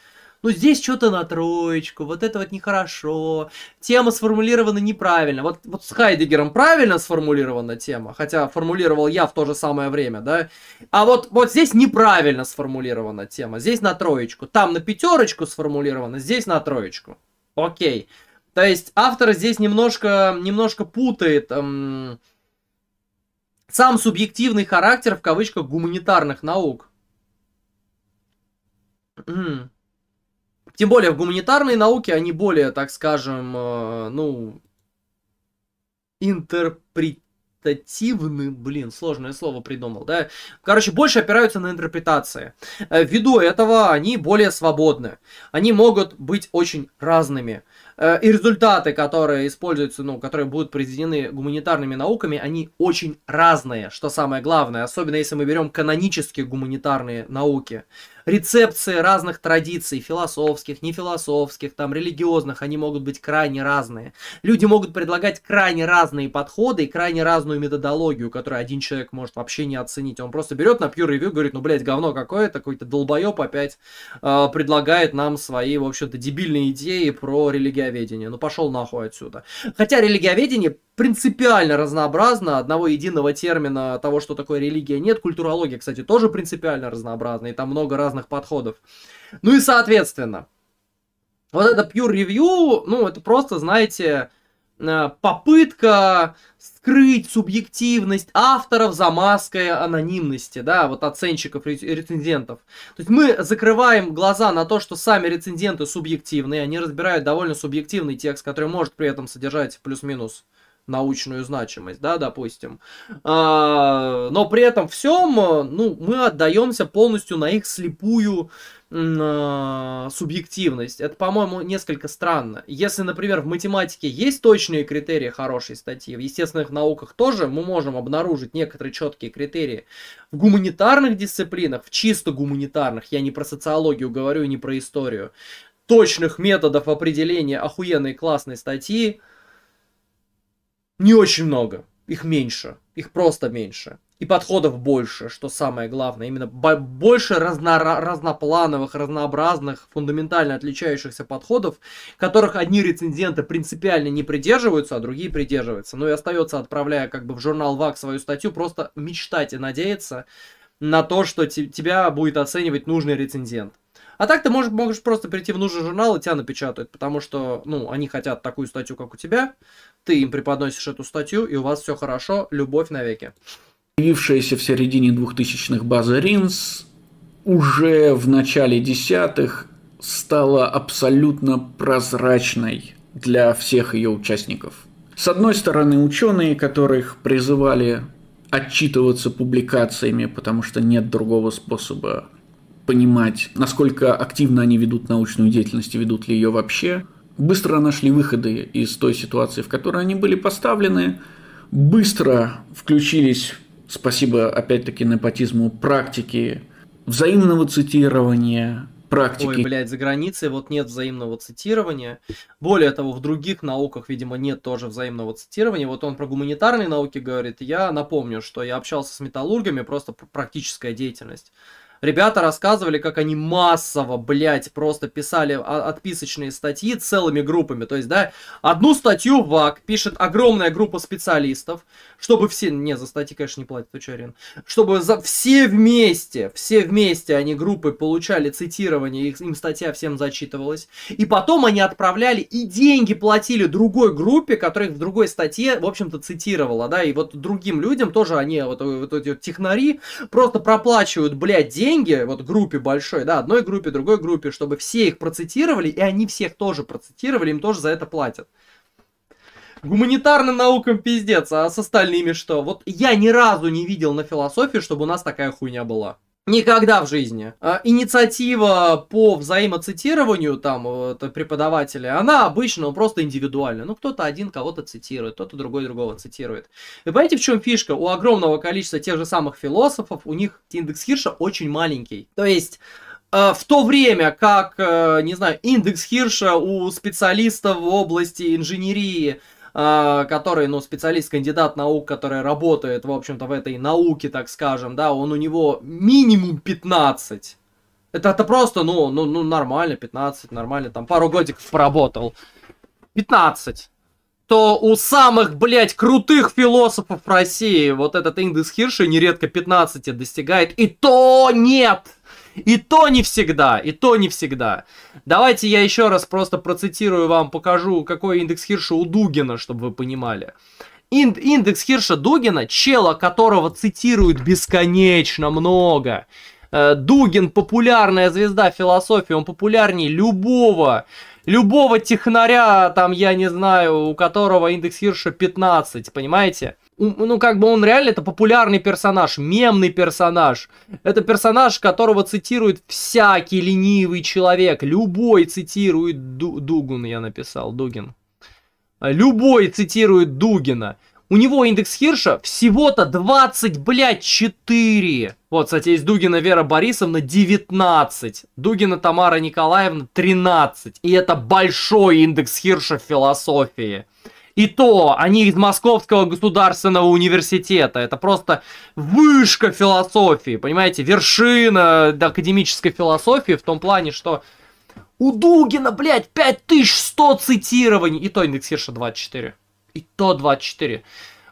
Ну, здесь что-то на троечку, вот это вот нехорошо, тема сформулирована неправильно. Вот, вот с Хайдегером правильно сформулирована тема, хотя формулировал я в то же самое время, да. А вот, вот здесь неправильно сформулирована тема, здесь на троечку, там на пятерочку сформулировано, здесь на троечку. Окей. То есть автор здесь немножко, немножко путает эм, сам субъективный характер в кавычках гуманитарных наук. Тем более в гуманитарной науке они более, так скажем, э, ну, интерпрет интерпретативны, блин, сложное слово придумал, да, короче, больше опираются на интерпретации. Э, ввиду этого они более свободны, они могут быть очень разными. Э, и результаты, которые используются, ну, которые будут произведены гуманитарными науками, они очень разные, что самое главное, особенно если мы берем канонические гуманитарные науки рецепции разных традиций, философских, нефилософских, там, религиозных, они могут быть крайне разные. Люди могут предлагать крайне разные подходы и крайне разную методологию, которую один человек может вообще не оценить. Он просто берет на Pew Review, говорит, ну, блядь, говно какое-то, какой-то долбоеб опять э, предлагает нам свои, в общем-то, дебильные идеи про религиоведение. Ну, пошел нахуй отсюда. Хотя религиоведение принципиально разнообразно, одного единого термина того, что такое религия, нет. Культурология, кстати, тоже принципиально разнообразна, и там много разных разных подходов. Ну и соответственно, вот это peer review, ну это просто, знаете, э, попытка скрыть субъективность авторов за маской анонимности, да, вот оценщиков, рецензентов. То есть мы закрываем глаза на то, что сами рецензенты субъективные, они разбирают довольно субъективный текст, который может при этом содержать плюс-минус научную значимость, да, допустим. А, но при этом всем, э, ну, мы отдаемся полностью на их слепую а, субъективность. Это, по-моему, несколько странно. Если, например, в математике есть точные критерии хорошей статьи, в естественных науках тоже мы можем обнаружить некоторые четкие критерии. В гуманитарных дисциплинах, в чисто гуманитарных, я не про социологию говорю, не про историю, точных методов определения охуенной классной статьи – не очень много. Их меньше. Их просто меньше. И подходов больше, что самое главное. Именно больше разно разноплановых, разнообразных, фундаментально отличающихся подходов, которых одни рецензенты принципиально не придерживаются, а другие придерживаются. Ну и остается, отправляя как бы в журнал ВАК свою статью, просто мечтать и надеяться на то, что тебя будет оценивать нужный рецензент. А так ты можешь, можешь просто прийти в нужный журнал и тебя напечатают, потому что, ну, они хотят такую статью, как у тебя, ты им преподносишь эту статью, и у вас все хорошо, любовь навеки. Появившаяся в середине 2000-х база Ринс уже в начале десятых стала абсолютно прозрачной для всех ее участников. С одной стороны, ученые, которых призывали отчитываться публикациями, потому что нет другого способа понимать, насколько активно они ведут научную деятельность и ведут ли ее вообще быстро нашли выходы из той ситуации, в которой они были поставлены, быстро включились, спасибо опять-таки непотизму, практики взаимного цитирования, практики. Ой, блядь, за границей вот нет взаимного цитирования. Более того, в других науках, видимо, нет тоже взаимного цитирования. Вот он про гуманитарные науки говорит. Я напомню, что я общался с металлургами, просто практическая деятельность. Ребята рассказывали, как они массово, блядь, просто писали отписочные статьи целыми группами. То есть, да, одну статью ВАК пишет огромная группа специалистов, чтобы все... Не, за статьи, конечно, не платят, Тучарин. Чтобы за... все вместе, все вместе они группы получали цитирование, их, им статья всем зачитывалась. И потом они отправляли и деньги платили другой группе, которая их в другой статье, в общем-то, цитировала, да, и вот другим людям тоже они, вот, вот эти вот технари, просто проплачивают, блядь, деньги, деньги вот группе большой, да, одной группе, другой группе, чтобы все их процитировали, и они всех тоже процитировали, им тоже за это платят. Гуманитарным наукам пиздец, а с остальными что? Вот я ни разу не видел на философии, чтобы у нас такая хуйня была. Никогда в жизни. А, инициатива по взаимоцитированию там преподавателя, она обычно ну, просто индивидуальная. Ну, кто-то один кого-то цитирует, кто-то другой другого цитирует. Вы понимаете, в чем фишка? У огромного количества тех же самых философов, у них индекс Хирша очень маленький. То есть, а, в то время как, э, не знаю, индекс Хирша у специалистов в области инженерии а, который, ну, специалист, кандидат наук, который работает, в общем-то, в этой науке, так скажем, да, он у него минимум 15. Это, это просто, ну, ну, ну, нормально, 15, нормально, там, пару годиков поработал. 15 то у самых, блядь, крутых философов России вот этот индекс Хирши нередко 15 достигает, и то нет! И то не всегда, и то не всегда. Давайте я еще раз просто процитирую вам, покажу, какой индекс Хирша у Дугина, чтобы вы понимали. Инд индекс Хирша Дугина, чела которого цитируют бесконечно много. Э, Дугин популярная звезда философии, он популярнее любого, любого технаря, там, я не знаю, у которого индекс Хирша 15, понимаете? ну, как бы он реально это популярный персонаж, мемный персонаж. Это персонаж, которого цитирует всякий ленивый человек. Любой цитирует Ду Дугун, я написал, Дугин. А, любой цитирует Дугина. У него индекс Хирша всего-то 20, блядь, 4. Вот, кстати, есть Дугина Вера Борисовна 19. Дугина Тамара Николаевна 13. И это большой индекс Хирша в философии. И то они из Московского государственного университета. Это просто вышка философии, понимаете, вершина академической философии в том плане, что у Дугина, блядь, 5100 цитирований. И то индексирша 24. И то 24.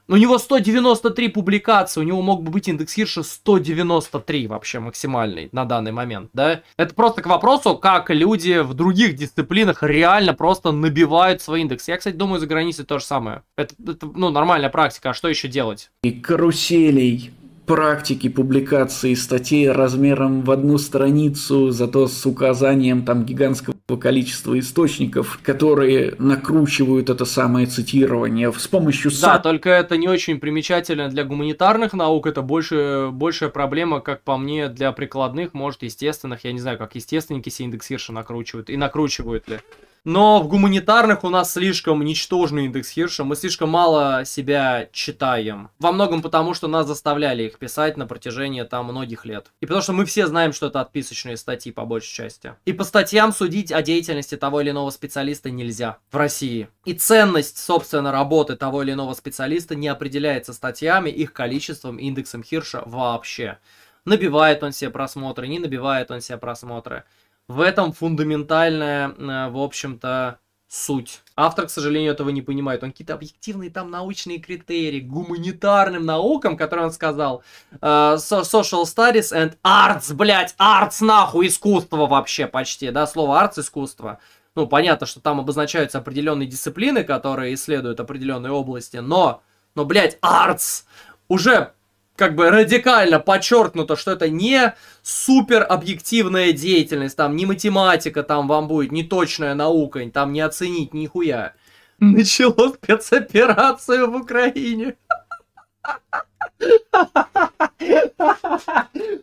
У него 193 публикации, у него мог бы быть индекс Хирша 193 вообще максимальный на данный момент, да? Это просто к вопросу, как люди в других дисциплинах реально просто набивают свой индекс. Я, кстати, думаю, за границей то же самое. Это, это ну, нормальная практика, а что еще делать? И каруселей практики публикации статей размером в одну страницу, зато с указанием там гигантского по количеству источников, которые накручивают это самое цитирование с помощью... Да, только это не очень примечательно для гуманитарных наук, это больше, большая проблема, как по мне, для прикладных, может, естественных, я не знаю, как естественники себе индексирши накручивают и накручивают ли. Но в гуманитарных у нас слишком ничтожный индекс Хирша, мы слишком мало себя читаем. Во многом потому, что нас заставляли их писать на протяжении там многих лет. И потому что мы все знаем, что это отписочные статьи по большей части. И по статьям судить о деятельности того или иного специалиста нельзя в России. И ценность, собственно, работы того или иного специалиста не определяется статьями, их количеством, индексом Хирша вообще. Набивает он себе просмотры, не набивает он себе просмотры. В этом фундаментальная, э, в общем-то, суть. Автор, к сожалению, этого не понимает. Он какие-то объективные там научные критерии, гуманитарным наукам, которые он сказал, э, social studies and arts, блядь, arts нахуй, искусство вообще почти, да, слово arts, искусство. Ну, понятно, что там обозначаются определенные дисциплины, которые исследуют определенные области, но, но, блядь, arts уже как бы радикально подчеркнуто, что это не супер объективная деятельность, там не математика, там вам будет не точная наука, там не оценить нихуя. Начало спецоперацию в Украине.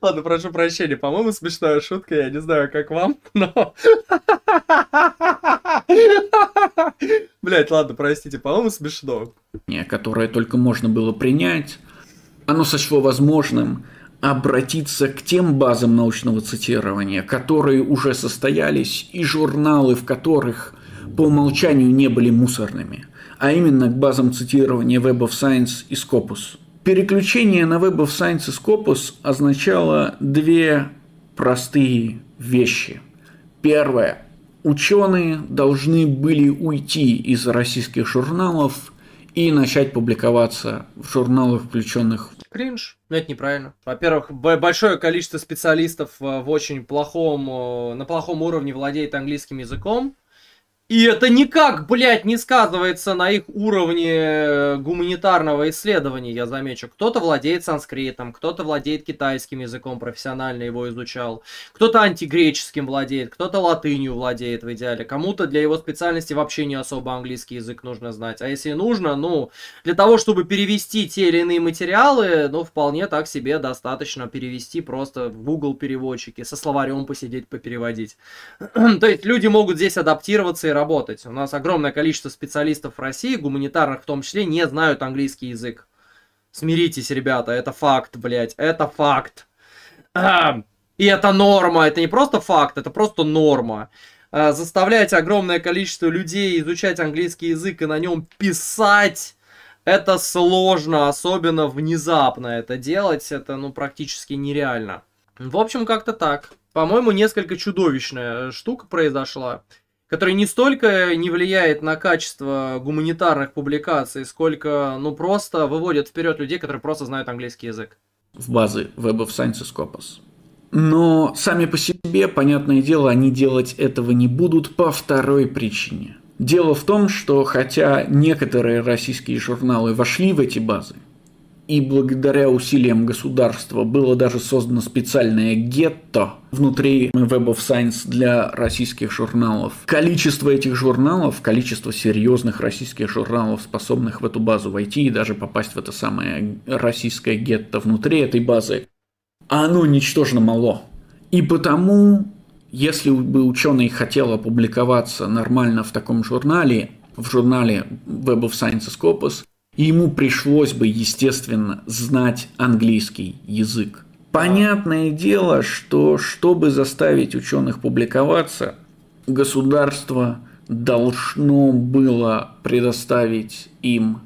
Ладно, прошу прощения, по-моему, смешная шутка, я не знаю, как вам, но... Блять, ладно, простите, по-моему, смешно. Не, которое только можно было принять, оно сочло возможным обратиться к тем базам научного цитирования, которые уже состоялись, и журналы, в которых по умолчанию не были мусорными, а именно к базам цитирования Web of Science и Scopus. Переключение на Web of Science и Scopus означало две простые вещи. Первое. Ученые должны были уйти из российских журналов и начать публиковаться в журналах, включенных кринж. Но ну, это неправильно. Во-первых, большое количество специалистов э, в очень плохом, э, на плохом уровне владеет английским языком. И это никак, блядь, не сказывается на их уровне э, гуманитарного исследования, я замечу. Кто-то владеет санскритом, кто-то владеет китайским языком, профессионально его изучал, кто-то антигреческим владеет, кто-то латынью владеет в идеале. Кому-то для его специальности вообще не особо английский язык нужно знать. А если нужно, ну, для того, чтобы перевести те или иные материалы, ну, вполне так себе достаточно перевести просто в Google переводчики, со словарем посидеть, попереводить. То есть люди могут здесь адаптироваться и работать. У нас огромное количество специалистов в России, гуманитарных в том числе, не знают английский язык. Смиритесь, ребята, это факт, блядь, это факт. И это норма, это не просто факт, это просто норма. А, заставлять огромное количество людей изучать английский язык и на нем писать, это сложно, особенно внезапно это делать, это ну практически нереально. В общем, как-то так. По-моему, несколько чудовищная штука произошла который не столько не влияет на качество гуманитарных публикаций, сколько, ну, просто выводит вперед людей, которые просто знают английский язык. В базы Web of Sciences Scopus. Но сами по себе, понятное дело, они делать этого не будут по второй причине. Дело в том, что хотя некоторые российские журналы вошли в эти базы, и благодаря усилиям государства было даже создано специальное гетто внутри Web of Science для российских журналов. Количество этих журналов, количество серьезных российских журналов, способных в эту базу войти и даже попасть в это самое российское гетто внутри этой базы, оно ничтожно мало. И потому, если бы ученый хотел опубликоваться нормально в таком журнале, в журнале Web of Science Scopus, и ему пришлось бы, естественно, знать английский язык. Понятное дело, что чтобы заставить ученых публиковаться, государство должно было предоставить им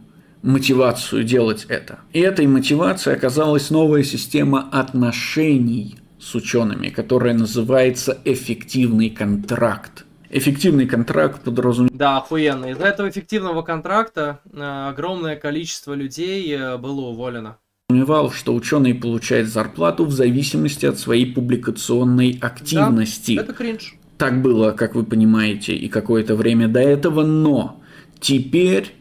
мотивацию делать это. И этой мотивацией оказалась новая система отношений с учеными, которая называется эффективный контракт эффективный контракт подразумевает. Да, охуенно. Из-за этого эффективного контракта э, огромное количество людей э, было уволено. Подразумевал, что ученый получает зарплату в зависимости от своей публикационной активности. Да, это кринж. Так было, как вы понимаете, и какое-то время до этого, но теперь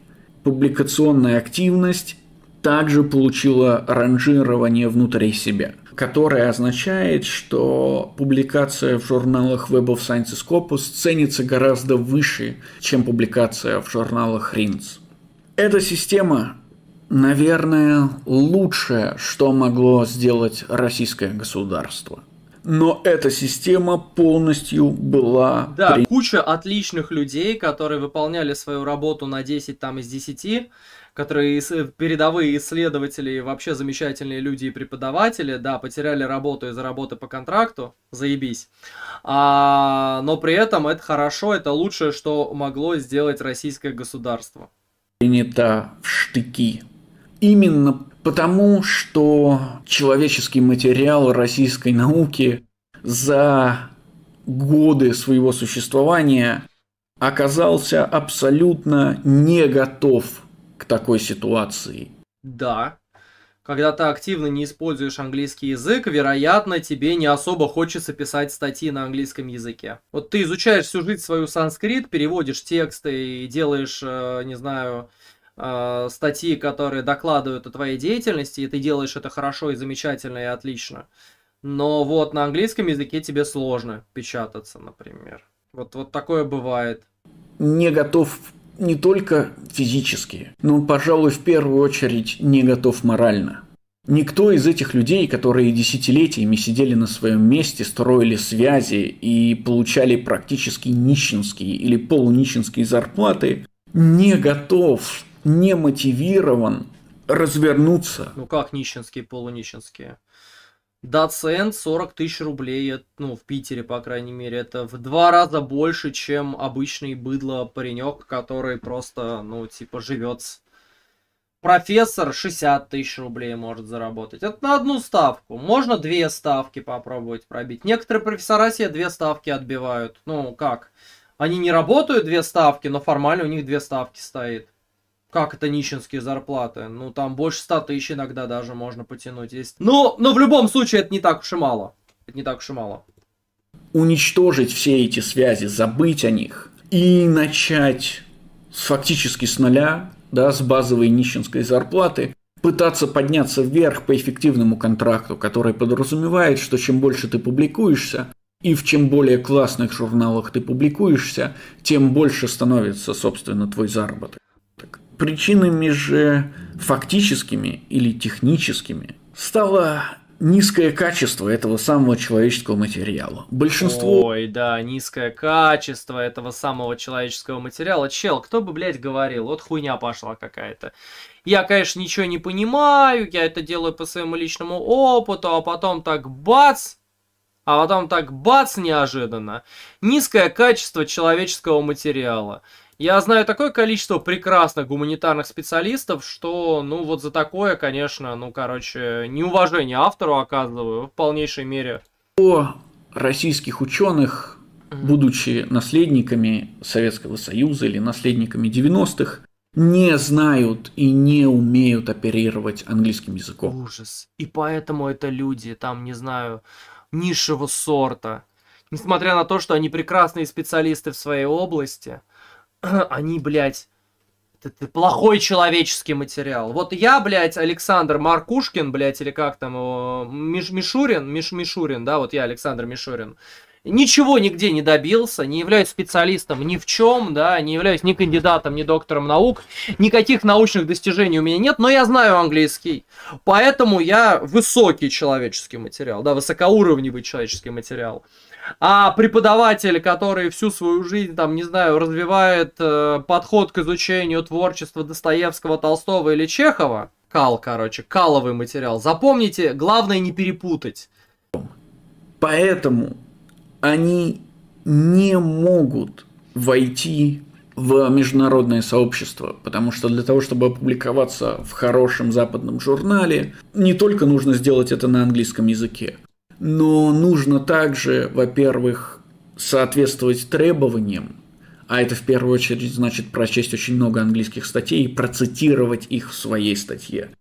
публикационная активность также получила ранжирование внутри себя – которое означает, что публикация в журналах Web of Science Scopus ценится гораздо выше, чем публикация в журналах RINS. Эта система, наверное, лучшее, что могло сделать российское государство – но эта система полностью была... Да, при... куча отличных людей, которые выполняли свою работу на 10 там из 10, которые э, передовые исследователи, вообще замечательные люди и преподаватели, да, потеряли работу из-за работы по контракту, заебись. А, но при этом это хорошо, это лучшее, что могло сделать российское государство. Принято в штыки. Именно потому, что человеческий материал российской науки за годы своего существования оказался абсолютно не готов к такой ситуации. Да. Когда ты активно не используешь английский язык, вероятно, тебе не особо хочется писать статьи на английском языке. Вот ты изучаешь всю жизнь свою санскрит, переводишь тексты и делаешь, э, не знаю, э, статьи, которые докладывают о твоей деятельности, и ты делаешь это хорошо и замечательно и отлично. Но вот на английском языке тебе сложно печататься, например. Вот, вот такое бывает. Не готов не только физически, но, пожалуй, в первую очередь не готов морально. Никто из этих людей, которые десятилетиями сидели на своем месте, строили связи и получали практически нищенские или полунищенские зарплаты, не готов, не мотивирован развернуться. Ну как нищенские, полунищенские? Доцент 40 тысяч рублей, э, ну, в Питере, по крайней мере, это в два раза больше, чем обычный быдло паренек, который просто, ну, типа, живет. Профессор 60 тысяч рублей может заработать. Это на одну ставку. Можно две ставки попробовать пробить. Некоторые профессора себе две ставки отбивают. Ну, как? Они не работают две ставки, но формально у них две ставки стоит. Как это нищенские зарплаты? Ну, там больше 100 тысяч иногда даже можно потянуть. Есть... Но, ну, но в любом случае это не так уж и мало. Это не так уж и мало. Уничтожить все эти связи, забыть о них и начать с, фактически с нуля, да, с базовой нищенской зарплаты, пытаться подняться вверх по эффективному контракту, который подразумевает, что чем больше ты публикуешься, и в чем более классных журналах ты публикуешься, тем больше становится, собственно, твой заработок причинами же фактическими или техническими стало низкое качество этого самого человеческого материала. Большинство... Ой, да, низкое качество этого самого человеческого материала. Чел, кто бы, блядь, говорил, вот хуйня пошла какая-то. Я, конечно, ничего не понимаю, я это делаю по своему личному опыту, а потом так бац, а потом так бац неожиданно. Низкое качество человеческого материала. Я знаю такое количество прекрасных гуманитарных специалистов, что, ну, вот за такое, конечно, ну, короче, неуважение автору оказываю в полнейшей мере. О российских ученых, будучи наследниками Советского Союза или наследниками 90-х, не знают и не умеют оперировать английским языком. Ужас. И поэтому это люди, там, не знаю, низшего сорта. Несмотря на то, что они прекрасные специалисты в своей области – они, блядь, это, это плохой человеческий материал. Вот я, блядь, Александр Маркушкин, блядь, или как там Миш, Мишурин, Миш, Мишурин, да, вот я Александр Мишурин. Ничего нигде не добился, не являюсь специалистом ни в чем, да, не являюсь ни кандидатом, ни доктором наук, никаких научных достижений у меня нет, но я знаю английский, поэтому я высокий человеческий материал, да, высокоуровневый человеческий материал. А преподаватель, который всю свою жизнь, там, не знаю, развивает э, подход к изучению творчества Достоевского, Толстого или Чехова, кал, короче, каловый материал, запомните, главное не перепутать. Поэтому они не могут войти в международное сообщество, потому что для того, чтобы опубликоваться в хорошем западном журнале, не только нужно сделать это на английском языке, но нужно также, во-первых, соответствовать требованиям, а это в первую очередь значит прочесть очень много английских статей и процитировать их в своей статье.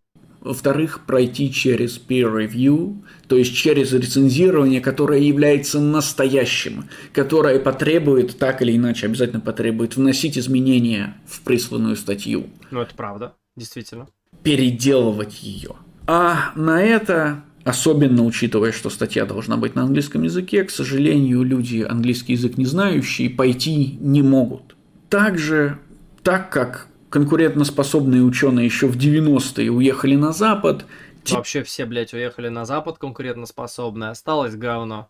Во-вторых, пройти через peer review, то есть через рецензирование, которое является настоящим, которое потребует, так или иначе обязательно потребует, вносить изменения в присланную статью. Ну это правда, действительно. Переделывать ее. А на это Особенно учитывая, что статья должна быть на английском языке, к сожалению, люди английский язык не знающие пойти не могут. Также, так как конкурентоспособные ученые еще в 90-е уехали на Запад, Вообще все, блядь, уехали на Запад конкурентоспособные, осталось говно.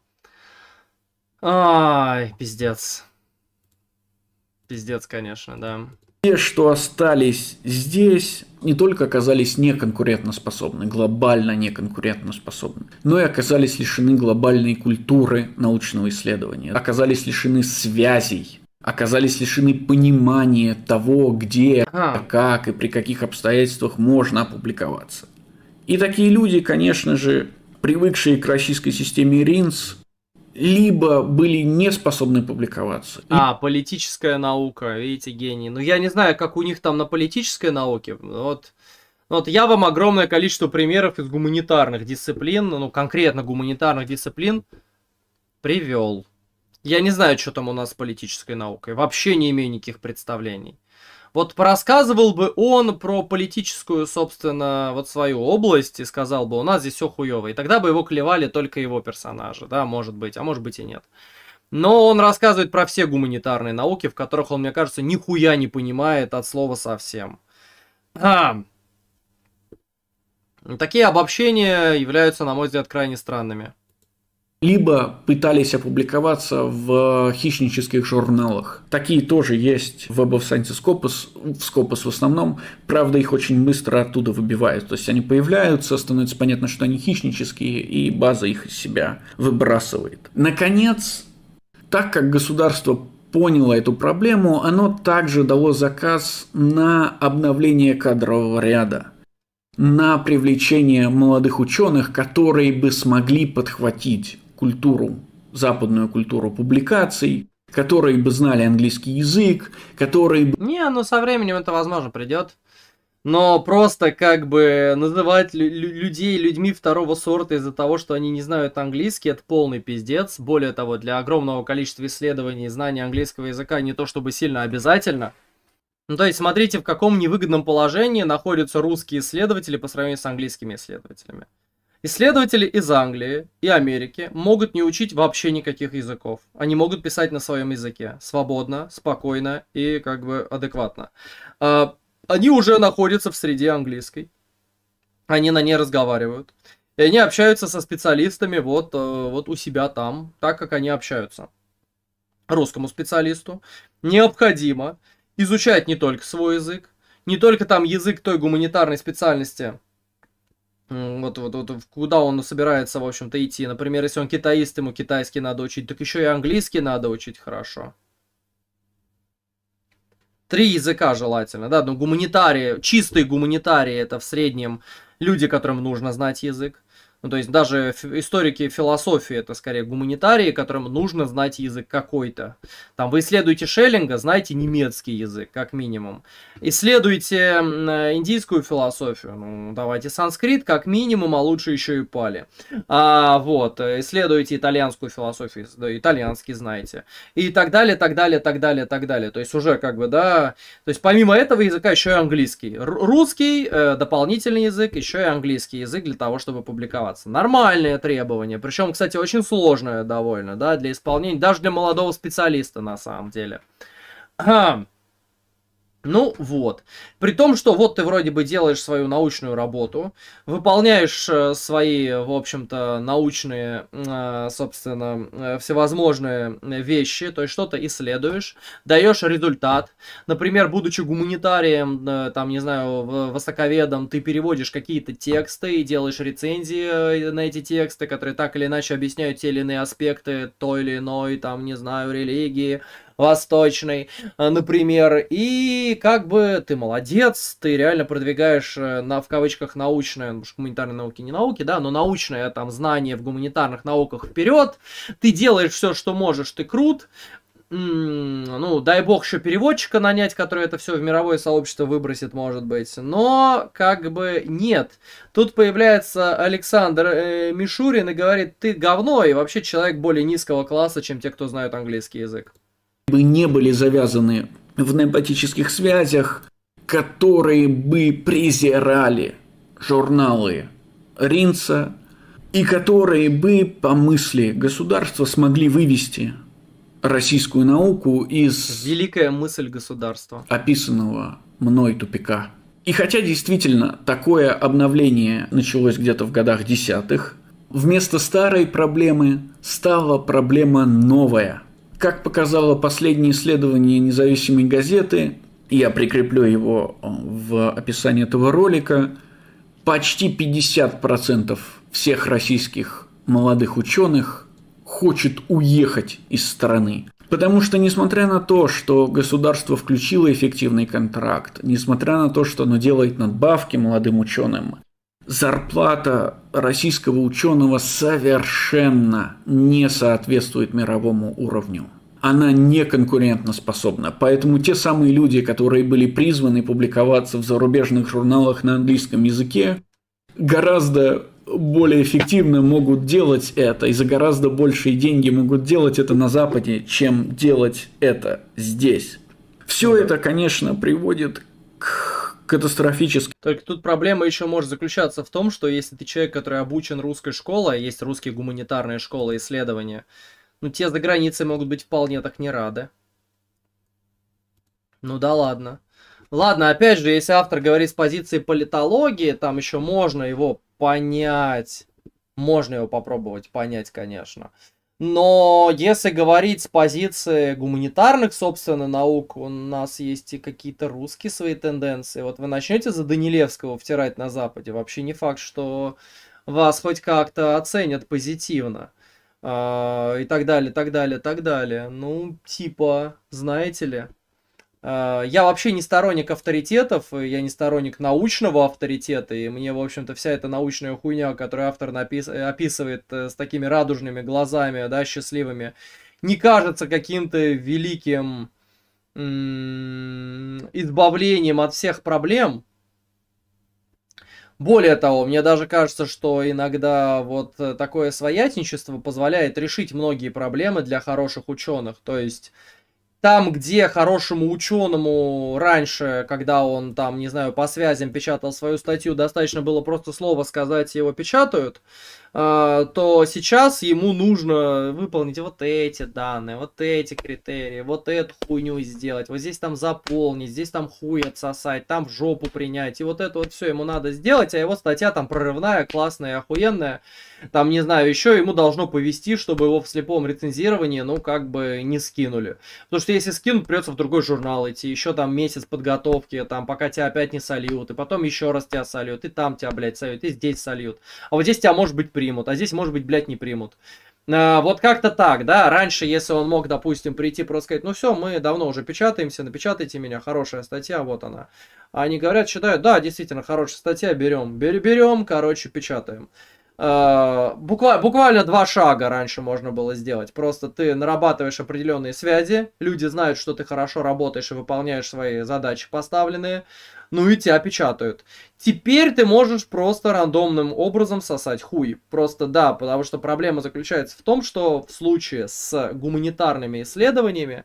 Ай, пиздец. Пиздец, конечно, да. Те, что остались здесь, не только оказались неконкурентоспособны, глобально неконкурентоспособны, но и оказались лишены глобальной культуры научного исследования, оказались лишены связей, оказались лишены понимания того, где, как и при каких обстоятельствах можно опубликоваться. И такие люди, конечно же, привыкшие к российской системе РИНС, либо были не способны публиковаться. А, политическая наука, видите, гений. Ну, я не знаю, как у них там на политической науке, вот... Вот я вам огромное количество примеров из гуманитарных дисциплин, ну, конкретно гуманитарных дисциплин, привел. Я не знаю, что там у нас с политической наукой. Вообще не имею никаких представлений. Вот порассказывал бы он про политическую, собственно, вот свою область и сказал бы, у нас здесь все хуево. И тогда бы его клевали только его персонажи, да, может быть, а может быть и нет. Но он рассказывает про все гуманитарные науки, в которых он, мне кажется, нихуя не понимает от слова совсем. А. Такие обобщения являются, на мой взгляд, крайне странными либо пытались опубликоваться в хищнических журналах. Такие тоже есть в Web of Science Scopus, в Scopus в основном, правда их очень быстро оттуда выбивают, то есть они появляются, становится понятно, что они хищнические, и база их из себя выбрасывает. Наконец, так как государство поняло эту проблему, оно также дало заказ на обновление кадрового ряда – на привлечение молодых ученых, которые бы смогли подхватить культуру, западную культуру публикаций, которые бы знали английский язык, которые бы... Не, ну со временем это, возможно, придет. Но просто как бы называть лю- людей людьми второго сорта из-за того, что они не знают английский, это полный пиздец. Более того, для огромного количества исследований знание английского языка не то чтобы сильно обязательно. Ну, то есть смотрите, в каком невыгодном положении находятся русские исследователи по сравнению с английскими исследователями. Исследователи из Англии и Америки могут не учить вообще никаких языков. Они могут писать на своем языке свободно, спокойно и как бы адекватно. А, они уже находятся в среде английской. Они на ней разговаривают. И они общаются со специалистами вот, э, вот у себя там, так как они общаются. Русскому специалисту необходимо изучать не только свой язык, не только там язык той гуманитарной специальности, вот, вот, вот куда он собирается, в общем-то, идти. Например, если он китаист, ему китайский надо учить, так еще и английский надо учить хорошо. Три языка желательно, да, но ну, гуманитарии, чистые гуманитарии это в среднем люди, которым нужно знать язык. Ну, то есть даже историки философии, это скорее гуманитарии, которым нужно знать язык какой-то. Там вы исследуете Шеллинга, знаете немецкий язык, как минимум. Исследуете э, индийскую философию, ну, давайте санскрит, как минимум, а лучше еще и пали. А, вот, э, исследуете итальянскую философию, да, итальянский знаете. И так далее, так далее, так далее, так далее. То есть уже как бы, да, то есть помимо этого языка еще и английский. Р русский, э, дополнительный язык, еще и английский язык для того, чтобы публиковать развиваться. Нормальное требование, причем, кстати, очень сложное довольно, да, для исполнения, даже для молодого специалиста на самом деле. Ага. Хм. Ну вот. При том, что вот ты вроде бы делаешь свою научную работу, выполняешь э, свои, в общем-то, научные, э, собственно, э, всевозможные вещи, то есть что-то исследуешь, даешь результат. Например, будучи гуманитарием, там, не знаю, востоковедом, ты переводишь какие-то тексты и делаешь рецензии на эти тексты, которые так или иначе объясняют те или иные аспекты той или иной, там, не знаю, религии, восточный, э, например. И как бы ты молодец, ты реально продвигаешь э, на, в кавычках научное, ну, потому гуманитарные науки не науки, да, но научное там знание в гуманитарных науках вперед, ты делаешь все, что можешь, ты крут, ну, дай бог еще переводчика нанять, который это все в мировое сообщество выбросит, может быть. Но, как бы, нет. Тут появляется Александр э, Мишурин и говорит, ты говно, и вообще человек более низкого класса, чем те, кто знают английский язык бы не были завязаны в эмпатических связях, которые бы презирали журналы Ринца и которые бы по мысли государства смогли вывести российскую науку из... Великая мысль государства. Описанного мной тупика. И хотя действительно такое обновление началось где-то в годах десятых, вместо старой проблемы стала проблема новая – как показало последнее исследование независимой газеты, я прикреплю его э, в описании этого ролика, почти 50% всех российских молодых ученых хочет уехать из страны. Потому что, несмотря на то, что государство включило эффективный контракт, несмотря на то, что оно делает надбавки молодым ученым, Зарплата российского ученого совершенно не соответствует мировому уровню она не конкурентоспособна. Поэтому те самые люди, которые были призваны публиковаться в зарубежных журналах на английском языке, гораздо более эффективно могут делать это и за гораздо большие деньги могут делать это на Западе, чем делать это здесь. Все это, конечно, приводит к катастрофически. Только тут проблема еще может заключаться в том, что если ты человек, который обучен русской школой, а есть русские гуманитарные школы исследования, ну те за границей могут быть вполне так не рады. Ну да ладно. Ладно, опять же, если автор говорит с позиции политологии, там еще можно его понять. Можно его попробовать понять, конечно. Но если говорить с позиции гуманитарных, собственно, наук, у нас есть и какие-то русские свои тенденции. Вот вы начнете за Данилевского втирать на Западе, вообще не факт, что вас хоть как-то оценят позитивно. А, и так далее, так далее, так далее. Ну, типа, знаете ли. Э, я вообще не сторонник авторитетов, э, я не сторонник научного авторитета, и мне, в общем-то, вся эта научная хуйня, которую автор напис... Э, описывает с такими радужными глазами, да, счастливыми, не кажется каким-то великим избавлением от всех проблем. Более того, мне даже кажется, что иногда вот такое своятничество позволяет решить многие проблемы для хороших ученых. То есть там, где хорошему ученому раньше, когда он там, не знаю, по связям печатал свою статью, достаточно было просто слово сказать, его печатают, а, то сейчас ему нужно выполнить вот эти данные, вот эти критерии, вот эту хуйню сделать, вот здесь там заполнить, здесь там хуй отсосать, там в жопу принять, и вот это вот все ему надо сделать, а его статья там прорывная, классная, охуенная, там, не знаю, еще ему должно повести, чтобы его в слепом рецензировании, ну, как бы не скинули. Потому что если скинут, придется в другой журнал идти, еще там месяц подготовки, там, пока тебя опять не сольют, и потом еще раз тебя сольют, и там тебя, блядь, сольют, и здесь сольют. А вот здесь тебя, может быть, примут, а здесь, может быть, блядь, не примут. А, вот как-то так, да, раньше, если он мог, допустим, прийти просто сказать, ну все, мы давно уже печатаемся, напечатайте меня, хорошая статья, вот она. А они говорят, считают, да, действительно, хорошая статья, берем, берем, короче, печатаем. А, буква буквально два шага раньше можно было сделать. Просто ты нарабатываешь определенные связи, люди знают, что ты хорошо работаешь и выполняешь свои задачи поставленные ну и тебя печатают. Теперь ты можешь просто рандомным образом сосать хуй. Просто да, потому что проблема заключается в том, что в случае с гуманитарными исследованиями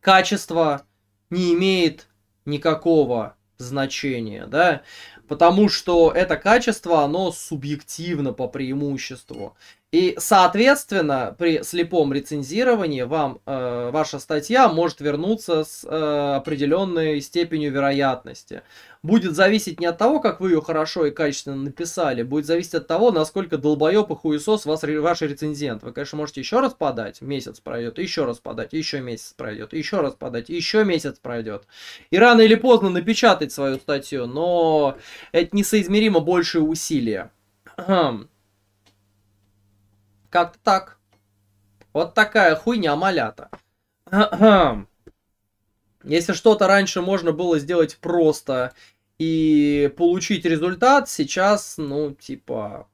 качество не имеет никакого значения, да, потому что это качество, оно субъективно по преимуществу. И, соответственно, при слепом рецензировании вам э, ваша статья может вернуться с э, определенной степенью вероятности. Будет зависеть не от того, как вы ее хорошо и качественно написали, будет зависеть от того, насколько долбоеб и хуесос вас, ваш рецензент. Вы, конечно, можете еще раз подать, месяц пройдет, еще раз подать, еще месяц пройдет, еще раз подать, еще месяц пройдет. И рано или поздно напечатать свою статью, но это несоизмеримо большие усилия. Хм. Как-то так. Вот такая хуйня малята. Если что-то раньше можно было сделать просто и получить результат, сейчас, ну, типа...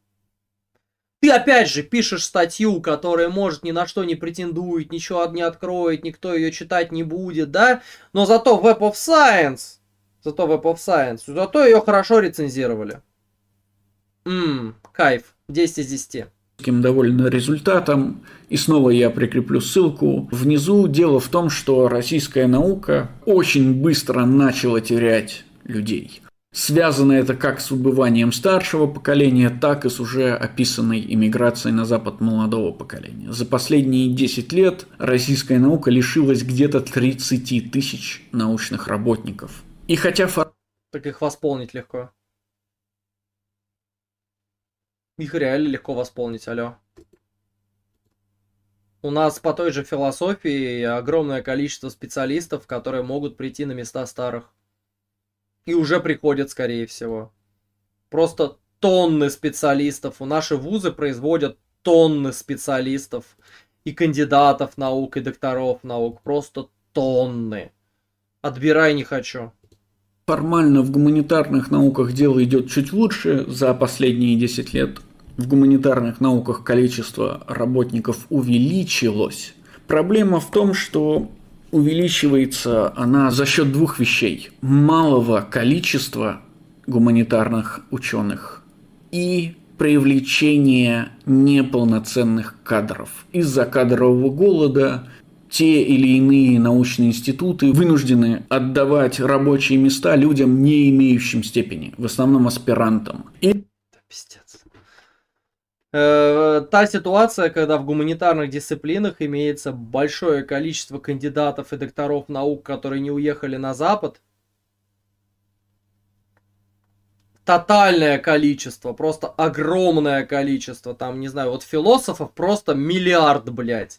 Ты опять же пишешь статью, которая может ни на что не претендует, ничего не откроет, никто ее читать не будет, да? Но зато Web of Science, зато Web of Science, зато ее хорошо рецензировали. Ммм, кайф, 10 из 10 таким довольно результатом. И снова я прикреплю ссылку внизу. Дело в том, что российская наука очень быстро начала терять людей. Связано это как с убыванием старшего поколения, так и с уже описанной иммиграцией на Запад молодого поколения. За последние 10 лет российская наука лишилась где-то 30 тысяч научных работников. И хотя... Так их восполнить легко их реально легко восполнить, алё. У нас по той же философии огромное количество специалистов, которые могут прийти на места старых. И уже приходят, скорее всего. Просто тонны специалистов. У наши вузы производят тонны специалистов. И кандидатов наук, и докторов наук. Просто тонны. Отбирай не хочу. Формально в гуманитарных науках дело идет чуть лучше за последние 10 лет, в гуманитарных науках количество работников увеличилось. Проблема в том, что увеличивается она за счет двух вещей. Малого количества гуманитарных ученых и привлечения неполноценных кадров. Из-за кадрового голода те или иные научные институты вынуждены отдавать рабочие места людям, не имеющим степени, в основном аспирантам. И... Да, пиздец. Э, та ситуация, когда в гуманитарных дисциплинах имеется большое количество кандидатов и докторов наук, которые не уехали на Запад, тотальное количество, просто огромное количество, там, не знаю, вот философов просто миллиард, блядь.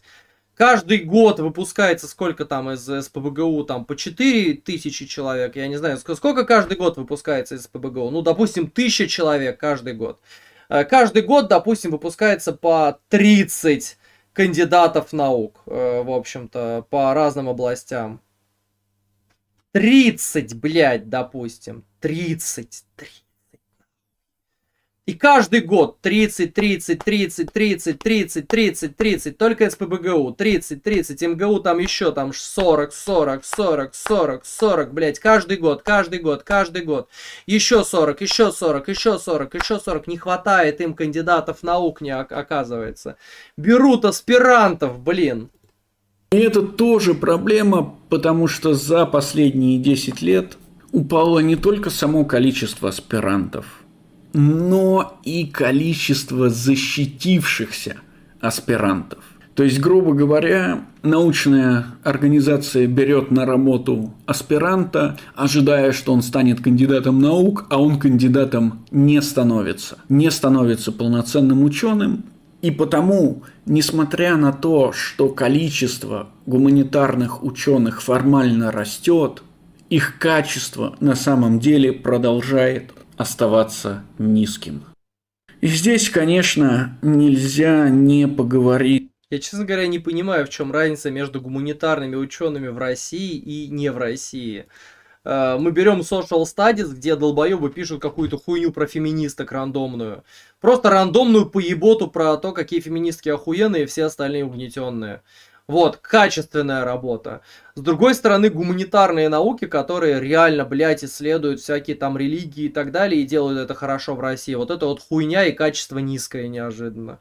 Каждый год выпускается сколько там из СПБГУ, там по 4 тысячи человек, я не знаю, сколько каждый год выпускается из СПБГУ, ну, допустим, тысяча человек каждый год. Э, каждый год, допустим, выпускается по 30 кандидатов наук, э, в общем-то, по разным областям. 30, блядь, допустим. 30, 30. И каждый год 30, 30, 30, 30, 30, 30, 30, только СПБГУ, 30, 30, МГУ там еще там 40, 40, 40, 40, 40, блядь, каждый год, каждый год, каждый год, еще 40, еще 40, еще 40, еще 40, не хватает им кандидатов наук, не оказывается. Берут аспирантов, блин. И это тоже проблема, потому что за последние 10 лет упало не только само количество аспирантов, но и количество защитившихся аспирантов. То есть, грубо говоря, научная организация берет на работу аспиранта, ожидая, что он станет кандидатом наук, а он кандидатом не становится. Не становится полноценным ученым. И потому, несмотря на то, что количество гуманитарных ученых формально растет, их качество на самом деле продолжает оставаться низким. И здесь, конечно, нельзя не поговорить. Я, честно говоря, не понимаю, в чем разница между гуманитарными учеными в России и не в России. Э, мы берем social studies, где долбоебы пишут какую-то хуйню про феминисток рандомную. Просто рандомную поеботу про то, какие феминистки охуенные, и все остальные угнетенные. Вот, качественная работа. С другой стороны, гуманитарные науки, которые реально, блядь, исследуют всякие там религии и так далее, и делают это хорошо в России. Вот это вот хуйня и качество низкое неожиданно.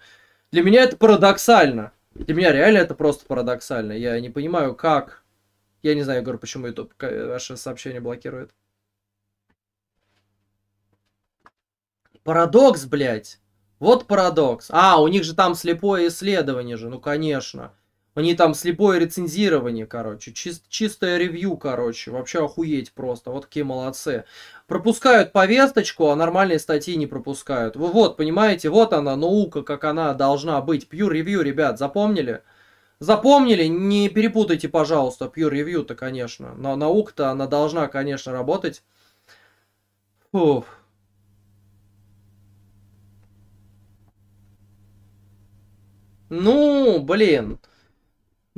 Для меня это парадоксально. Для меня реально это просто парадоксально. Я не понимаю, как... Я не знаю, Егор, почему YouTube ваше сообщение блокирует. Парадокс, блядь. Вот парадокс. А, у них же там слепое исследование же, ну конечно. Они там слепое рецензирование, короче, чис чистое ревью, короче, вообще охуеть просто, вот какие молодцы. Пропускают повесточку, а нормальные статьи не пропускают. Вы вот, понимаете, вот она, наука, как она должна быть. Pure ревью, ребят, запомнили? Запомнили? Не перепутайте, пожалуйста, Pure ревью-то, конечно. Но наука-то, она должна, конечно, работать. Фух. Ну, блин.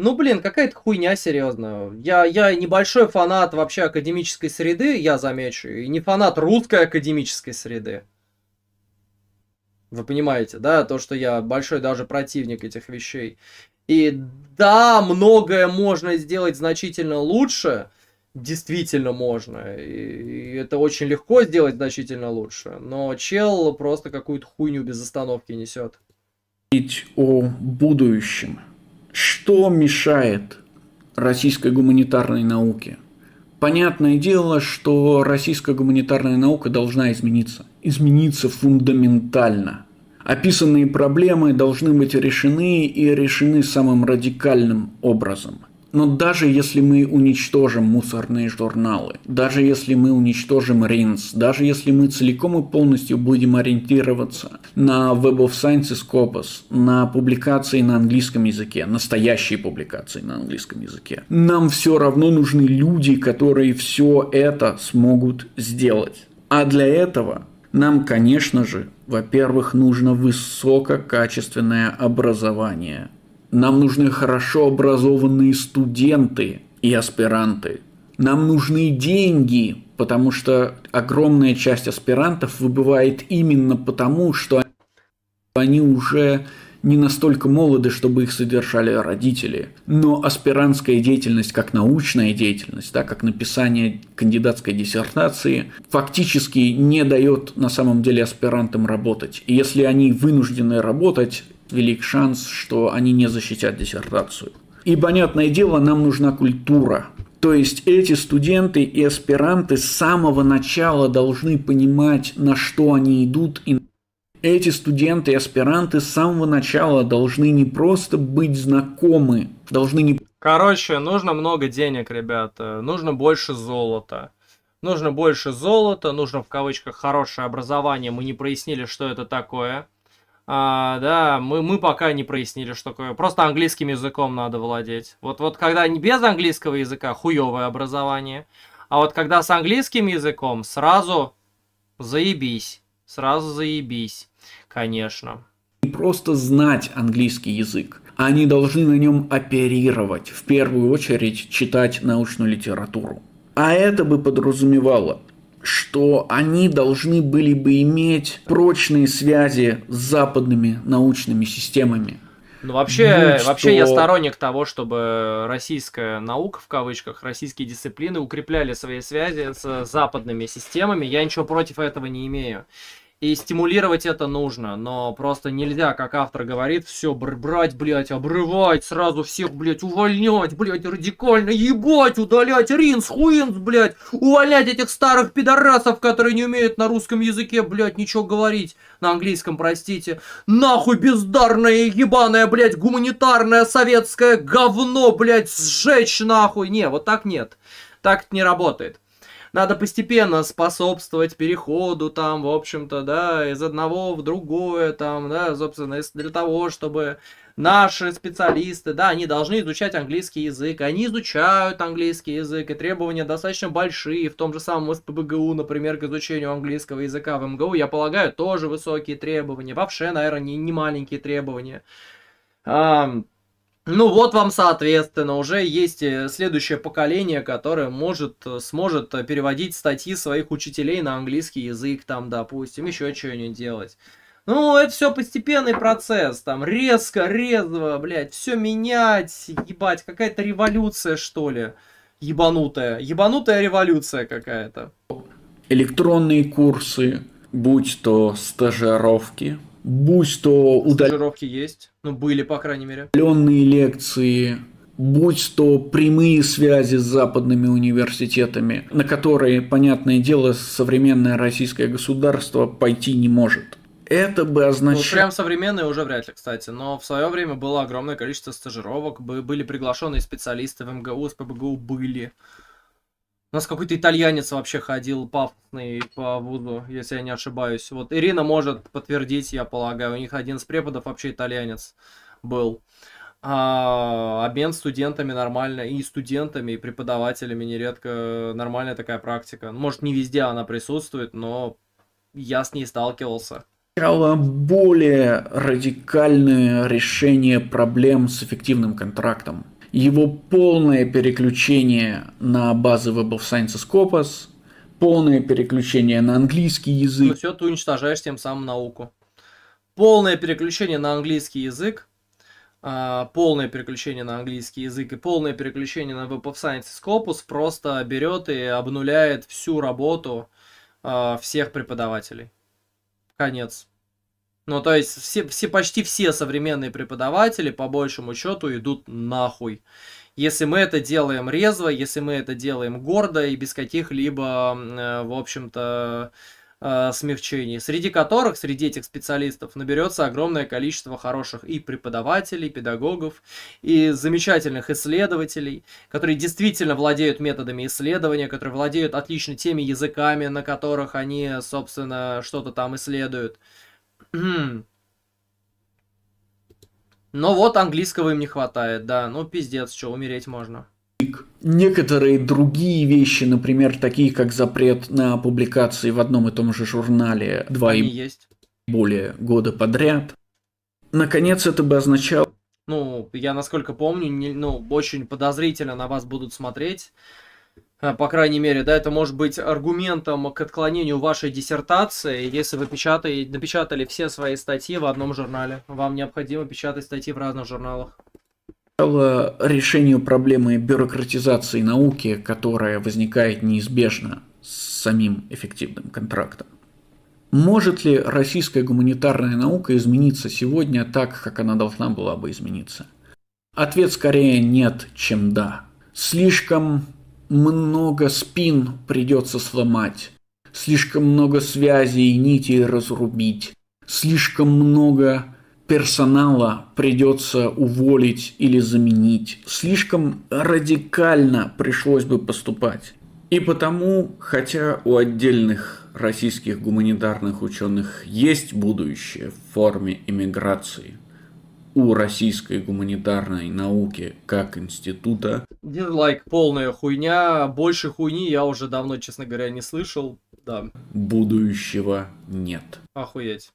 Ну, блин, какая-то хуйня, серьезно. Я, я небольшой фанат вообще академической среды, я замечу, и не фанат русской академической среды. Вы понимаете, да, то, что я большой даже противник этих вещей. И да, многое можно сделать значительно лучше, действительно можно. И, и это очень легко сделать значительно лучше. Но чел просто какую-то хуйню без остановки несет. О будущем что мешает российской гуманитарной науке? Понятное дело, что российская гуманитарная наука должна измениться. Измениться фундаментально. Описанные проблемы должны быть решены и решены самым радикальным образом – но даже если мы уничтожим мусорные журналы, даже если мы уничтожим Ринс, даже если мы целиком и полностью будем ориентироваться на Web of Science и Scopus, на публикации на английском языке, настоящие публикации на английском языке, нам все равно нужны люди, которые все это смогут сделать. А для этого нам, конечно же, во-первых, нужно высококачественное образование – нам нужны хорошо образованные студенты и аспиранты. Нам нужны деньги, потому что огромная часть аспирантов выбывает именно потому, что они уже не настолько молоды, чтобы их содержали родители. Но аспирантская деятельность как научная деятельность, да, как написание кандидатской диссертации, фактически не дает на самом деле аспирантам работать. И если они вынуждены работать, велик шанс, что они не защитят диссертацию. И, понятное дело, нам нужна культура. То есть эти студенты и аспиранты с самого начала должны понимать, на что они идут и эти студенты и аспиранты с самого начала должны не просто быть знакомы, должны не... Короче, нужно много денег, ребята, нужно больше золота. Нужно больше золота, нужно в кавычках хорошее образование, мы не прояснили, что это такое. А, да, мы, мы пока не прояснили, что такое. Просто английским языком надо владеть. Вот, вот когда без английского языка хуевое образование. А вот когда с английским языком, сразу заебись. Сразу заебись, конечно. Не просто знать английский язык. Они должны на нем оперировать, в первую очередь читать научную литературу. А это бы подразумевало что они должны были бы иметь прочные связи с западными научными системами. Ну вообще, ну, вообще я сторонник того, чтобы российская наука в кавычках, российские дисциплины укрепляли свои связи с западными системами. Я ничего против этого не имею. И стимулировать это нужно, но просто нельзя, как автор говорит, все брать, блядь, обрывать, сразу всех, блядь, увольнять, блядь, радикально ебать, удалять, ринс, хуинс, блядь, увольнять этих старых пидорасов, которые не умеют на русском языке, блядь, ничего говорить, на английском, простите. Нахуй бездарное, ебаное, блядь, гуманитарное советское говно, блядь, сжечь нахуй. Не, вот так нет, так не работает надо постепенно способствовать переходу там, в общем-то, да, из одного в другое там, да, собственно, для того, чтобы наши специалисты, да, они должны изучать английский язык, они изучают английский язык, и требования достаточно большие, в том же самом СПБГУ, например, к изучению английского языка в МГУ, я полагаю, тоже высокие требования, вообще, наверное, не, не маленькие требования. Um, ну вот вам, соответственно, уже есть э, следующее поколение, которое может, э, сможет э, переводить статьи своих учителей на английский язык, там, допустим, еще что-нибудь делать. Ну, это все постепенный процесс, там, резко, резво, блядь, все менять, ебать, какая-то революция, что ли, ебанутая, ебанутая революция какая-то. Электронные курсы, будь то стажировки, будь то удаленки есть, ну были по крайней мере. Удаленные лекции, будь то прямые связи с западными университетами, на которые, понятное дело, современное российское государство пойти не может. Это бы означало... Ну, прям современные уже вряд ли, кстати, но в свое время было огромное количество стажировок, были приглашенные специалисты в МГУ, с ПБГУ были. У нас какой-то итальянец вообще ходил пафосный по Вуду, если я не ошибаюсь. Вот Ирина может подтвердить, я полагаю. У них один из преподов вообще итальянец был. А, обмен студентами нормально, и студентами, и преподавателями нередко нормальная такая практика. Ну, может, не везде она присутствует, но я с ней сталкивался. Более радикальное решение проблем с эффективным контрактом его полное переключение на базы Web of Sciences Corpus, полное переключение на английский язык. Ну все, ты уничтожаешь тем самым науку. Полное переключение на английский язык, а, полное переключение на английский язык и полное переключение на Web of Sciences Corpus просто берет и обнуляет всю работу а, всех преподавателей. Конец. Ну, то есть все, все, почти все современные преподаватели, по большему счету, идут нахуй. Если мы это делаем резво, если мы это делаем гордо и без каких-либо, э, в общем-то, э, смягчений, среди которых, среди этих специалистов, наберется огромное количество хороших и преподавателей, педагогов, и замечательных исследователей, которые действительно владеют методами исследования, которые владеют отлично теми языками, на которых они, собственно, что-то там исследуют. Но ну вот английского им не хватает, да. Ну, пиздец, что, умереть можно. Некоторые другие вещи, например, такие как запрет на публикации в одном и том же журнале два и более года подряд. Наконец, это бы означало... Ну, я насколько помню, не, ну, очень подозрительно на вас будут смотреть. Э, по крайней мере, да, это может быть аргументом к отклонению вашей диссертации, если вы печатали, напечатали все свои статьи в одном журнале. Вам необходимо печатать статьи в разных журналах. Решению проблемы бюрократизации науки, которая возникает неизбежно с самим эффективным контрактом. Может ли российская гуманитарная наука измениться сегодня так, как она должна была бы измениться? Ответ скорее нет, чем да. Слишком много спин придется сломать, слишком много связей и нитей разрубить, слишком много персонала придется уволить или заменить. Слишком радикально пришлось бы поступать. И потому, хотя у отдельных российских гуманитарных ученых есть будущее в форме иммиграции – у российской гуманитарной науки как института. Дизлайк like, полная хуйня, больше хуйни я уже давно, честно говоря, не слышал, да. Будущего нет. Охуеть.